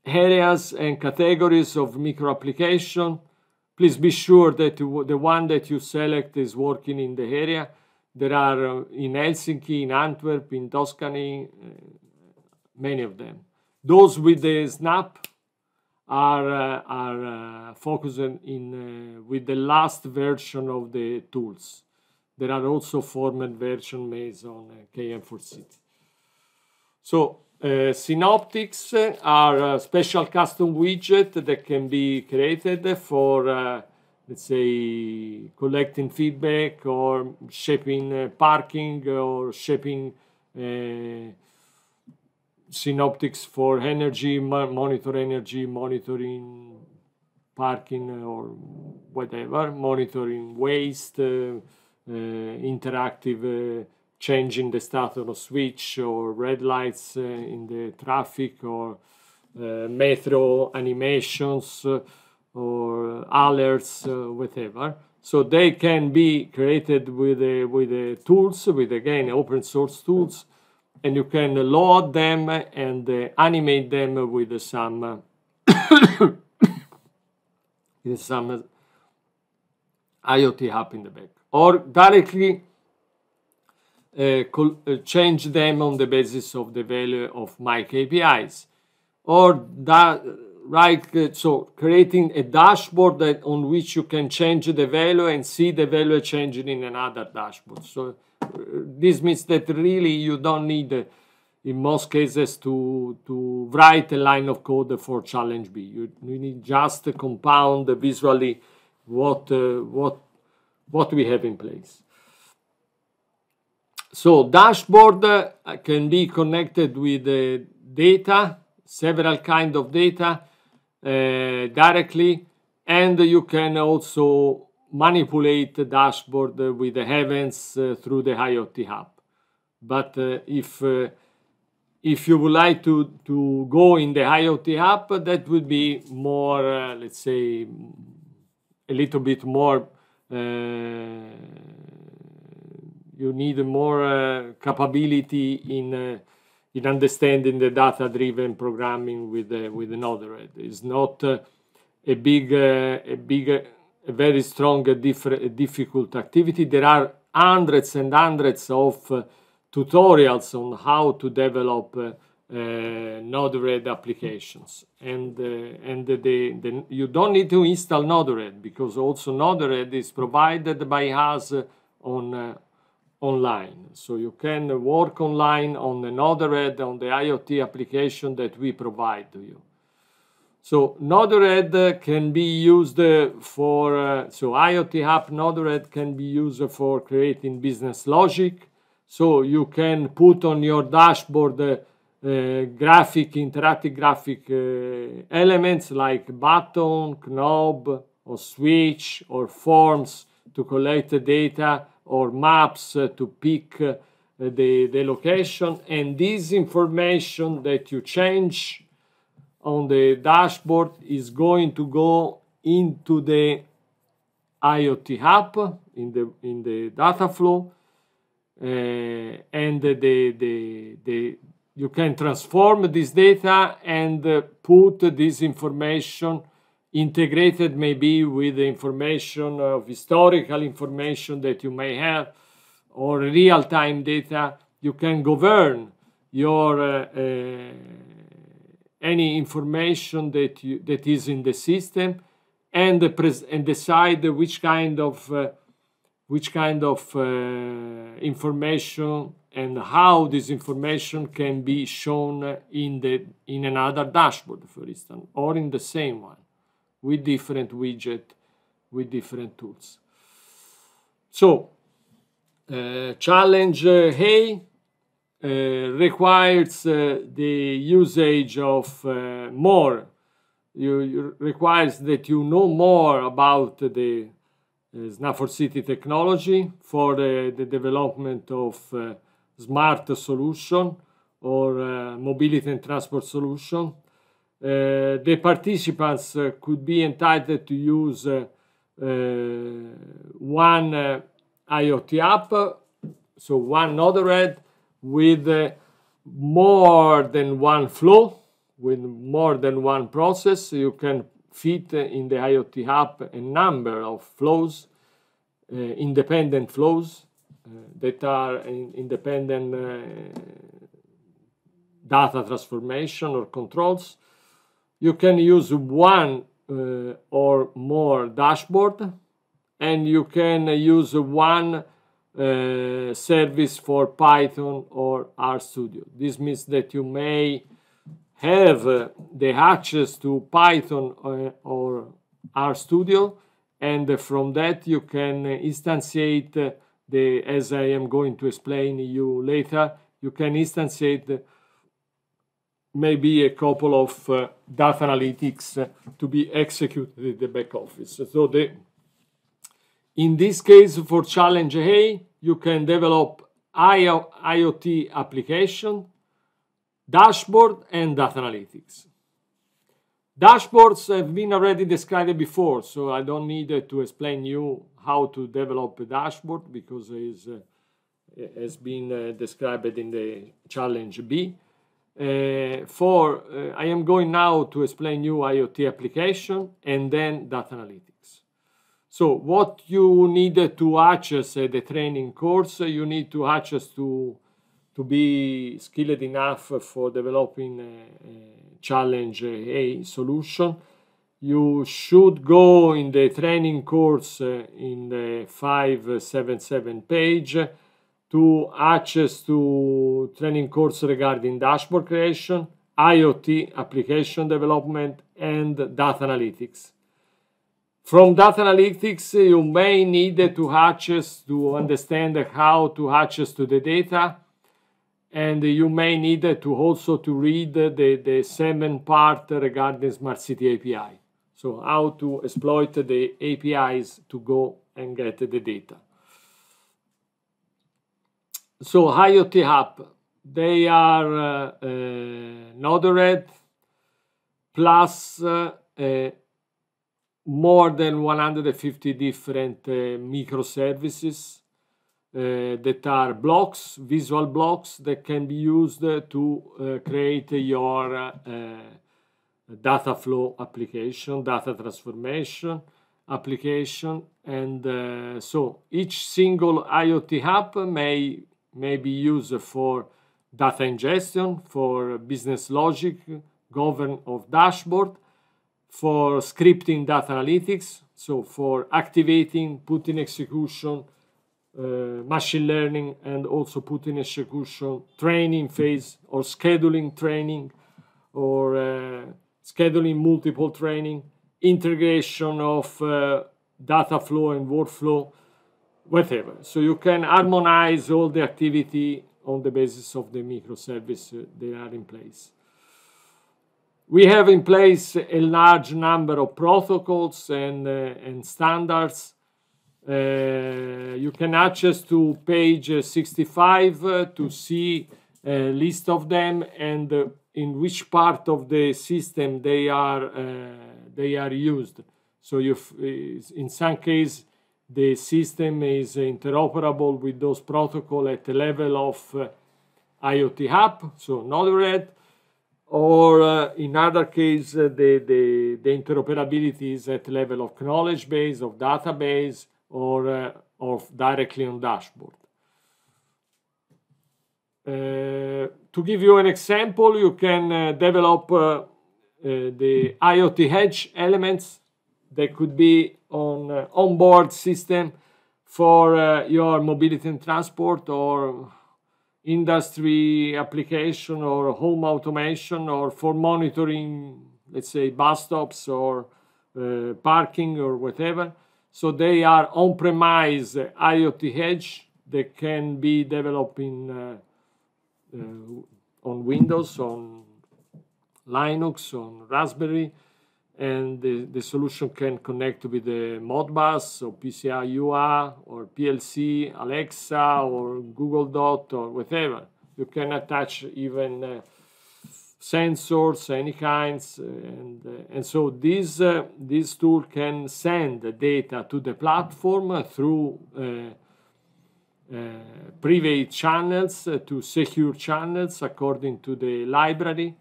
areas and categories of micro application. Please be sure that the one that you select is working in the area. There are uh, in Helsinki, in Antwerp, in Tuscany, uh, many of them. Those with the snap are, uh, are uh, focusing in, uh, with the last version of the tools. There are also format version based on uh, KM4City. So uh, Synoptics are a special custom widget that can be created for, uh, let's say, collecting feedback or shaping uh, parking or shaping uh, Synoptics for energy, monitor energy, monitoring parking or whatever, monitoring waste, uh, interactive changing the status of a switch or red lights uh, in the traffic or uh, metro animations uh, or alerts, whatever. So they can be created with the, with the tools, with again open source tools, and you can load them and animate them with some with some IoT app in the back or directly uh, uh, change them on the basis of the value of my KPIs. Or that, uh, right, so creating a dashboard that on which you can change the value and see the value changing in another dashboard. So this means that really you don't need in most cases to, to write a line of code for challenge B. You, you need just to compound visually what, uh, what, what we have in place. So dashboard uh, can be connected with uh, data, several kind of data uh, directly, and you can also manipulate the dashboard with the events uh, through the IoT Hub. But if if you would like to, to go in the IoT Hub, that would be more, let's say, a little bit more you need more uh, capability in uh, in understanding the data-driven programming with uh, with Node-RED. It's not uh, a big, uh, a big, uh, a very strong, uh, difficult activity. There are hundreds and hundreds of tutorials on how to develop Node-RED applications, and and the, the, you don't need to install Node-RED because also Node-RED is provided by us on online. So you can work online on an Node-RED on the IoT application that we provide to you. So Node-RED can be used for, uh, so IoT app Node-RED can be used for creating business logic. So you can put on your dashboard uh, uh, graphic, interactive graphic uh, elements like button, knob, or switch, or forms to collect the data or maps uh, to pick uh, the, the location and this information that you change on the dashboard is going to go into the IoT hub in the in the data flow uh, and the, the, the you can transform this data and uh, put this information integrated maybe with the information of historical information that you may have or real-time data you can govern your uh, uh, any information that you, that is in the system and the and decide which kind of uh, which kind of uh, information and how this information can be shown in the in another dashboard for instance or in the same one with different widget, with different tools. So, uh, challenge uh, hey uh, requires uh, the usage of uh, more. You, you, requires that you know more about the uh, Snapper City technology for the development of smart solution or mobility and transport solution. Uh, the participants uh, could be entitled to use uh, one IoT app, so one Node-RED with more than one flow, with more than one process. You can fit in the IoT app a number of flows, uh, independent flows uh, that are in independent uh, data transformation or controls you can use one uh, or more dashboard and you can use one uh, service for Python or RStudio. This means that you may have uh, the access to Python uh, or, or RStudio and from that you can instantiate uh, the, as I am going to explain you later, you can instantiate maybe a couple of uh, data analytics uh, to be executed in the back office. So the, in this case, for Challenge A, you can develop IoT application, dashboard, and data analytics. Dashboards have been already described before, so I don't need to explain you how to develop a dashboard because it is, uh, has been uh, described in the challenge B. Uh, for uh, I am going now to explain you IoT application and then data analytics. So what you need to access uh, the training course, you need to access to to be skilled enough for developing a, a challenge a solution. You should go in the training course uh, in the 577 page to access to training course regarding dashboard creation, IoT application development, and data analytics. From data analytics, you may need to access to understand how to access to the data, and you may need to also to read the, the seven part regarding Smart City API. So how to exploit the APIs to go and get the data. So IoT hub, they are uh, uh Node-RED plus uh, uh, more than 150 different microservices that are blocks, visual blocks that can be used to create your data flow application, data transformation application. And uh, so each single IoT hub may may be used for data ingestion, for business logic, govern of dashboard, for scripting data analytics, so for activating, putting execution, uh, machine learning, and also putting execution training phase or scheduling training or uh, scheduling multiple training, integration of uh, data flow and workflow whatever. So you can harmonize all the activity on the basis of the microservice uh, that are in place. We have in place a large number of protocols and, uh, and standards. Uh, you can access to page 65 uh, to see a list of them and uh, in which part of the system they are, uh, they are used. So you in some case, the system is interoperable with those protocol at the level of uh, IoT Hub, so Node-RED, or uh, in other case, uh, the, the, the, interoperability is at the level of knowledge base, of database, or, uh, or directly on dashboard. Uh, to give you an example, you can uh, develop the IoT Edge elements that could be on uh, onboard system for uh, your mobility and transport or industry application or home automation or for monitoring let's say bus stops or uh, parking or whatever so they are on-premise iot edge that can be developed in uh, uh, on windows on linux on raspberry and the, the solution can connect with the Modbus or PCI UA or PLC, Alexa or Google Dot or whatever. You can attach even uh, sensors, any kinds, uh, and, uh, and so this, uh, this tool can send data to the platform through uh, uh, private channels to secure channels according to the library.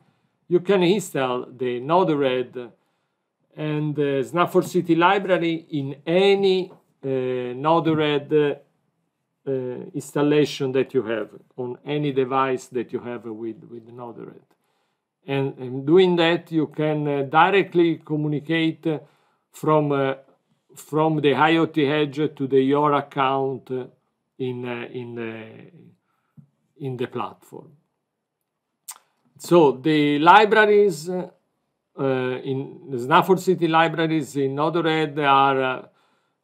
You can install the Node-RED and the uh, City Library in any uh, Node-RED uh, installation that you have on any device that you have with, with Node-RED. And, and doing that, you can uh, directly communicate uh, from, uh, from the IoT Edge to the your account in, in, the, in the platform. So the libraries uh, in Snaford City libraries in Odored are uh,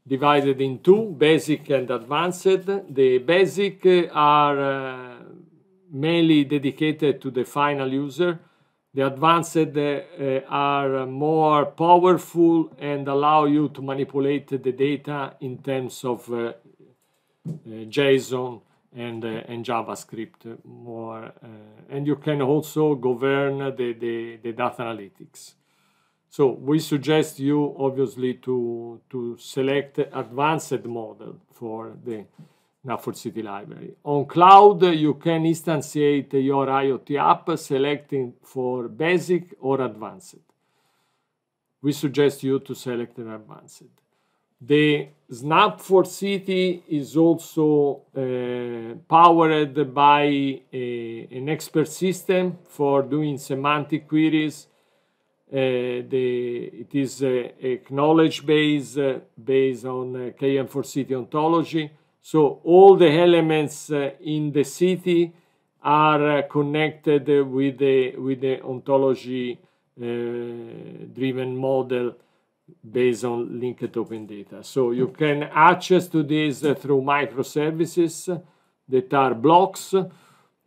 divided in two basic and advanced. The basic uh, are mainly dedicated to the final user. The advanced uh, are more powerful and allow you to manipulate the data in terms of uh, uh, JSON and uh, and JavaScript more, uh, and you can also govern the, the, the data analytics. So we suggest you obviously to to select advanced model for the NAFOR City Library. On cloud, you can instantiate your IoT app selecting for basic or advanced. We suggest you to select an advanced. The snap for city is also uh, powered by a, an expert system for doing semantic queries. Uh, the, it is a, uh, a knowledge base uh, based on uh, KM4City ontology. So all the elements uh, in the city are connected with the, with the ontology-driven model based on linked open data. So you can access to this uh, through microservices that are blocks.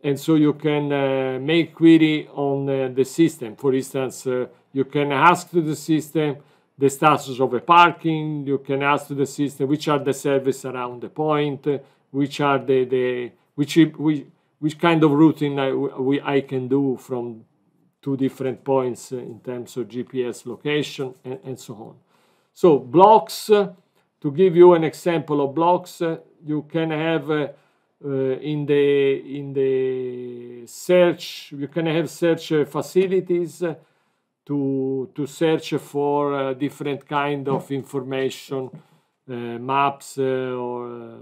And so you can uh, make query on uh, the system. For instance, uh, you can ask to the system the status of a parking. You can ask to the system which are the services around the point, which are the, the which, which, which kind of routing I, we, I can do from to different points in terms of GPS location and, and so on. So blocks, to give you an example of blocks, you can have uh, uh in the in the search you can have search facilities to to search for uh, different kind of information uh, maps or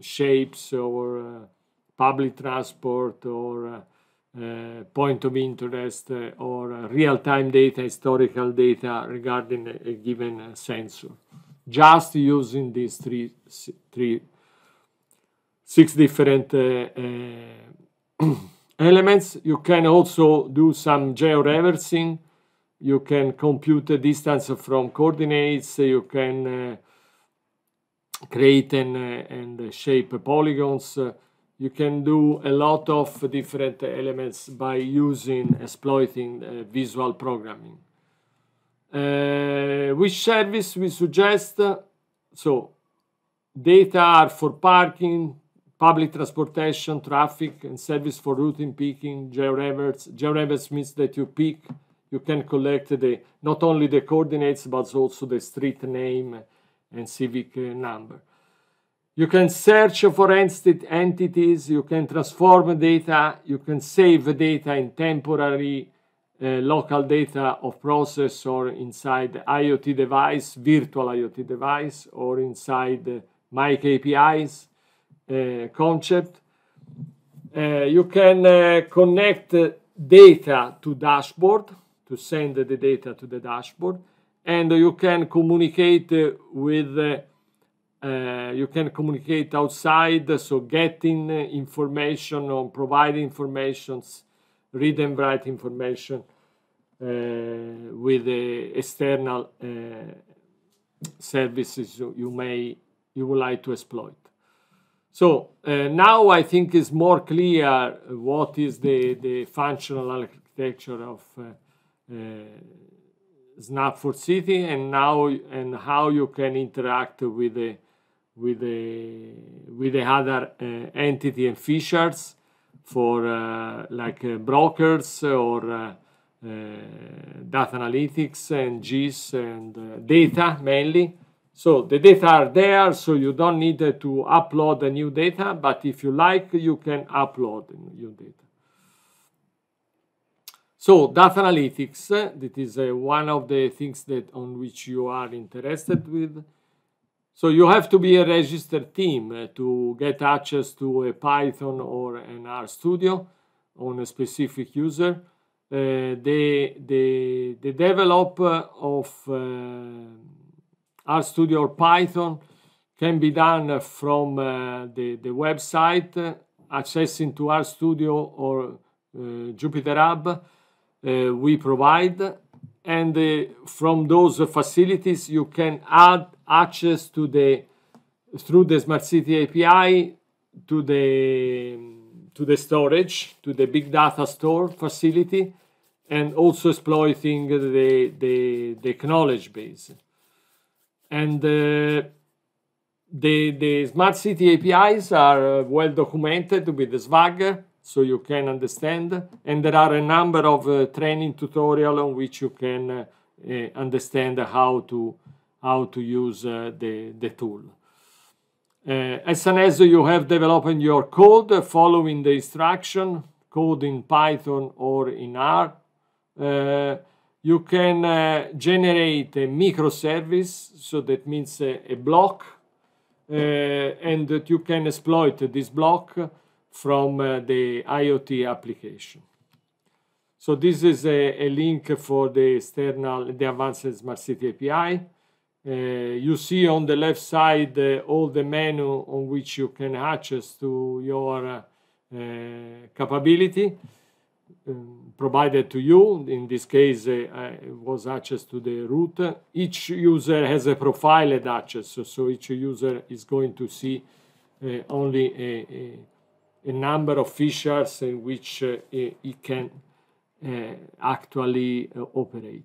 shapes or public transport or uh, point of interest uh, or real-time data, historical data regarding a given uh, sensor. Just using these three, three six different elements. You can also do some geo-reversing. You can compute the distance from coordinates. You can create and, and shape polygons you can do a lot of different elements by using exploiting uh, visual programming uh, which service we suggest so data are for parking public transportation traffic and service for routing picking georeverts georeverts means that you pick you can collect the not only the coordinates but also the street name and civic uh, number you can search for entities, you can transform data, you can save data in temporary uh, local data of or inside IoT device, virtual IoT device, or inside uh, my KPIs uh, concept. Uh, you can uh, connect data to dashboard to send the data to the dashboard, and you can communicate with uh, uh, you can communicate outside, so getting uh, information or providing informations, read and write information uh, with the external services you may you would like to exploit. So uh, now I think it's more clear what is the, the functional architecture of uh, uh, Snap for City and now and how you can interact with the with the with the other uh, entity and features for uh, like uh, brokers or uh, uh, data analytics and GIS and uh, data mainly. So the data are there, so you don't need to upload the new data, but if you like, you can upload new data. So data analytics, that is one of the things that on which you are interested with. So you have to be a registered team eh, to get access to a Python or an R Studio on a specific user. Uh, the, the, the developer eh, of uh, Studio or Python can be done from uh, the, the website, accessing to R Studio or uh, Jupyter Hub we provide and uh, from those facilities you can add access to the through the smart city api to the to the storage to the big data store facility and also exploiting the the, the knowledge base and uh, the the smart city apis are uh, well documented with the swag so you can understand. And there are a number of uh, training tutorial on which you can uh, uh, understand how to how to use uh, the the tool. as uh, soon as you have developed your code following the instruction code in Python or in R. Uh, you can generate a microservice, so that means a, a block, and that you can exploit this block from uh, the IoT application. So this is a, a, link for the external, the advanced Smart City API. Uh, you see on the left side uh, all the menu on which you can access to your uh, uh capability um, provided to you. In this case, uh, it was access to the route. Each user has a profiled access, so each user is going to see only a, a a number of fissures in which it uh, can uh, actually uh, operate.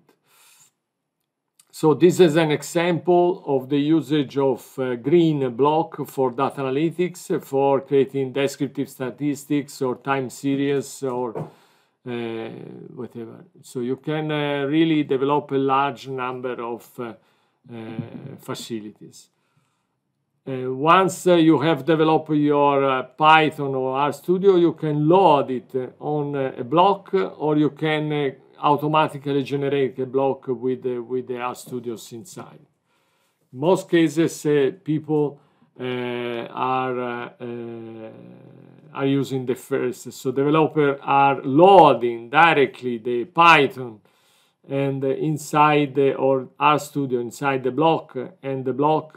So this is an example of the usage of uh, green block for data analytics for creating descriptive statistics or time series or uh, whatever. So you can really develop a large number of facilities. Uh, once uh, you have developed your uh, Python or RStudio, you can load it on a block or you can automatically generate a block with the, with the RStudios inside. most cases, people uh, are uh, uh, are using the first. So developers are loading directly the Python and inside the or RStudio inside the block, and the block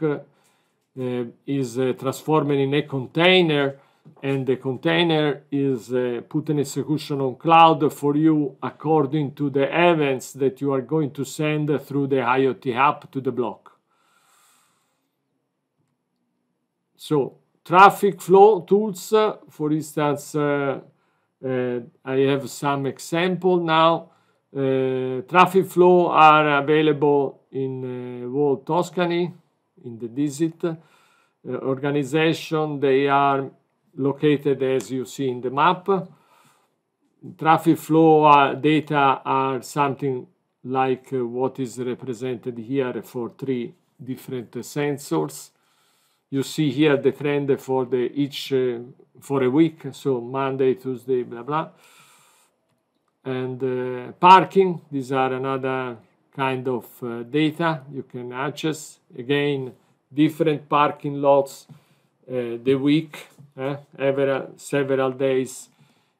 uh, is uh, transformed in a container and the container is uh, put in execution on cloud for you according to the events that you are going to send through the IoT app to the block. So traffic flow tools, uh, for instance, uh, uh I have some example now. traffic flow are available in uh, World Toscany in the DISIT uh, organization. They are located as you see in the map. Traffic flow uh, data are something like uh, what is represented here for three different sensors. You see here the trend for the each for a week, so Monday, Tuesday, blah blah. And parking, these are another kind of uh, data. You can access again different parking lots uh, the week, uh, eh, every, several days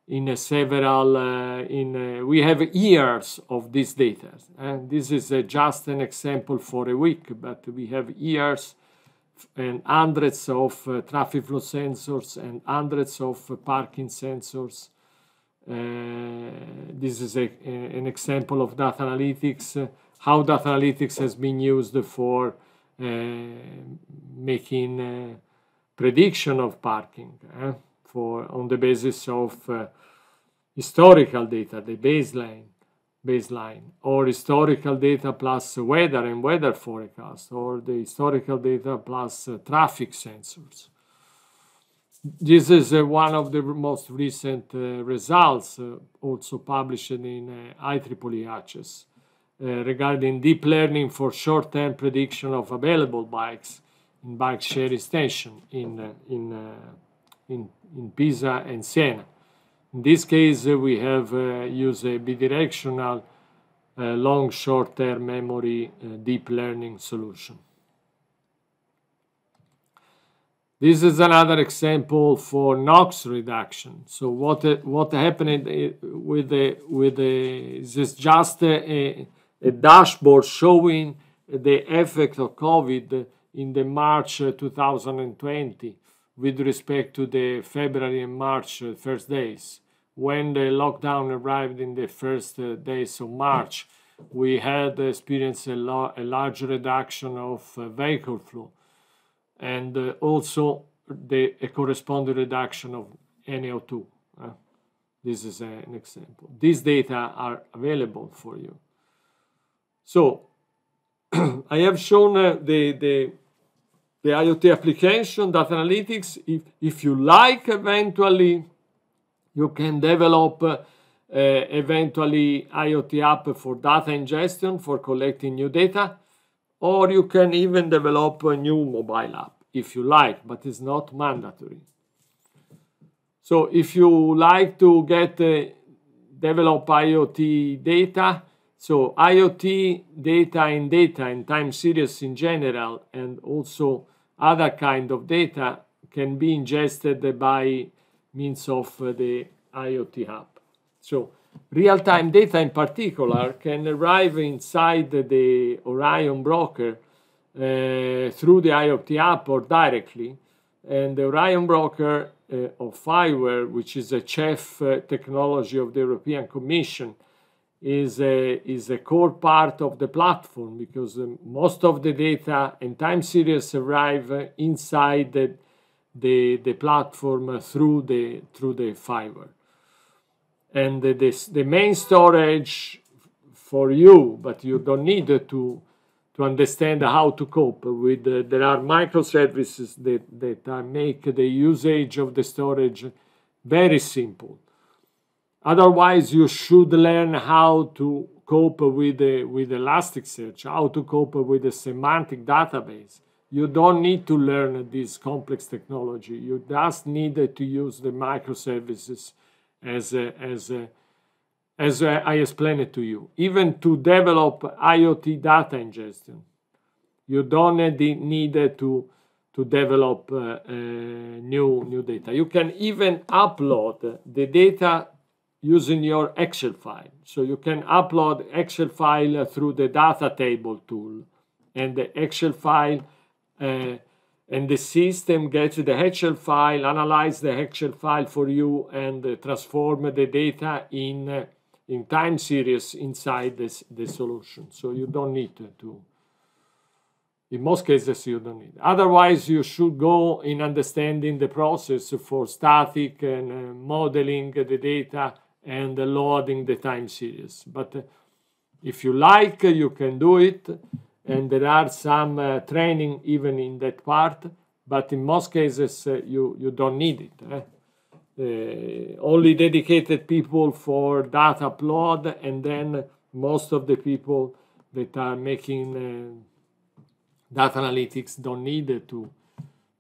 in a several uh, in a, we have years of this data and this is uh, just an example for a week but we have years and hundreds of uh, traffic flow sensors and hundreds of uh, parking sensors uh, this is a, an example of data analytics, uh, how data analytics has been used for uh, making prediction of parking eh? for on the basis of uh, historical data, the baseline, baseline, or historical data plus weather and weather forecast, or the historical data plus uh, traffic sensors this is uh, one of the most recent uh, results uh, also published in IEEE Access regarding deep learning for short-term prediction of available bikes in bike share extension in, in, in, in Pisa and Siena. In this case, we have used a bidirectional long short-term memory deep learning solution. This is another example for NOx reduction. So what what happened with the with the this is just a, a dashboard showing the effect of COVID in the March 2020 uh, with respect to the February and March uh, first days. When the lockdown arrived in the first uh, days of March, we had experienced a, a large reduction of vehicle flow and uh, also the a corresponding reduction of NO2. Uh, this is an example. These data are available for you. So I have shown uh, the, the, the, IoT application, data analytics. If, if you like, eventually, you can develop uh, eventually IoT app for data ingestion, for collecting new data or you can even develop a new mobile app if you like, but it's not mandatory. So if you like to get uh, develop IoT data, so IoT data and data and time series in general, and also other kind of data can be ingested by means of uh, the IoT app. So Real-time data in particular can arrive inside the Orion broker uh, through the IoT app or directly. And the Orion broker uh, of Fireware, which is a CHEF uh, technology of the European Commission, is a, is a core part of the platform because um, most of the data and time series arrive inside the, the, the platform through the, through the Fireware and the, the, the main storage for you, but you don't need to to understand how to cope with. Uh, there are microservices that that uh, make the usage of the storage very simple. Otherwise, you should learn how to cope with the, with Elasticsearch, how to cope with the semantic database. You don't need to learn this complex technology. You just need to use the microservices as, as, as I explained to you. Even to develop IoT data ingestion, you don't need to, to develop uh, uh, new, new data. You can even upload the data using your Excel file. So you can upload Excel file through the data table tool and the Excel file uh, and the system gets the Excel file, analyze the Excel file for you, and uh, transform the data in, uh, in time series inside this, the solution. So you don't need to, to, in most cases, you don't need. Otherwise, you should go in understanding the process for static and uh, modeling the data and loading the time series. But uh, if you like, you can do it and there are some uh, training even in that part, but in most cases uh, you, you don't need it. Eh? Uh, only dedicated people for data upload, and then most of the people that are making uh, data analytics don't need to,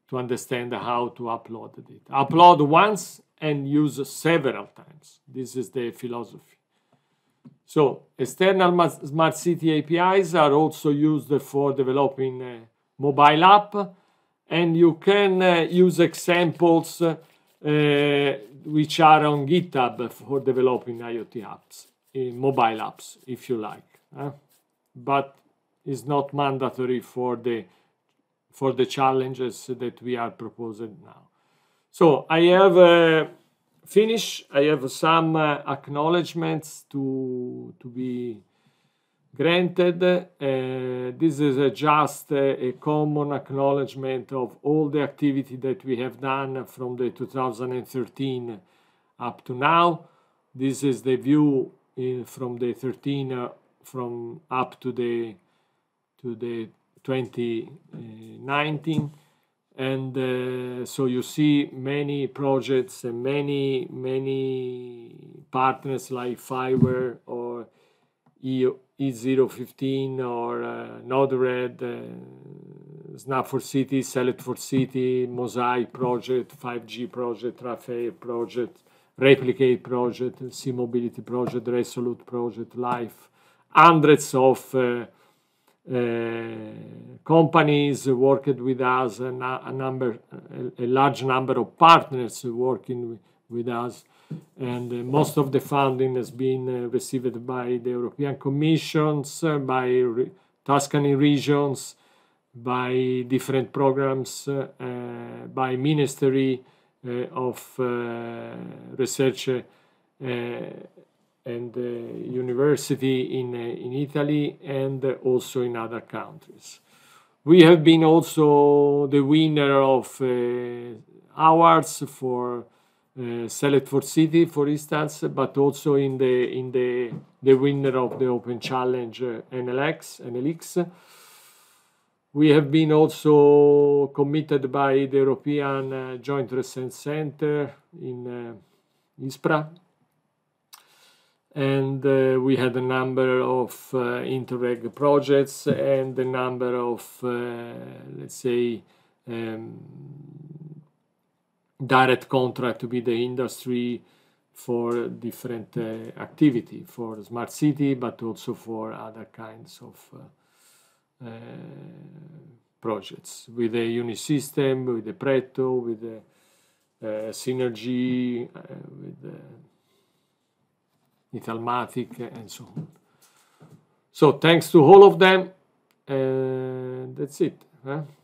to understand how to upload it. Upload once and use several times. This is the philosophy. So external smart city APIs are also used for developing a uh, mobile app, and you can uh, use examples uh, which are on GitHub for developing IoT apps, eh, mobile apps, if you like. Eh? But it's not mandatory for the for the challenges that we are proposing now. So I have. Uh, finish, I have some uh, acknowledgments to, to be granted. Uh, this is uh, just uh, a common acknowledgement of all the activity that we have done from the 2013 up to now. This is the view in, from the 13 uh, from up to the to the 2019 and uh, so you see many projects and many many partners like Fiverr or e zero fifteen 15 or uh, Node-RED, uh, Snap for City, Select for City, Mosaic project, 5G project, Rafael project, Replicate project, C-Mobility project, Resolute project, Life, hundreds of uh, uh, companies worked with us, and a number, a large number of partners working with us, and uh, most of the funding has been uh, received by the European Commissions, by Tuscany regions, by different programs, by Ministry of Research. Uh, and university in, uh, in Italy and also in other countries. We have been also the winner of uh, awards for uh, Select for City, for instance, but also in the in the the winner of the Open Challenge uh, NLX NLX. We have been also committed by the European uh, Joint Research Center in uh, ISPRA and uh, we had a number of uh, interreg projects and a number of uh, let's say um, direct contract with the industry for different uh, activity for smart city but also for other kinds of uh, uh, projects with the unisystem with the preto with the synergy with the with eh, and so on. So thanks to all of them, and that's it. Huh? Eh?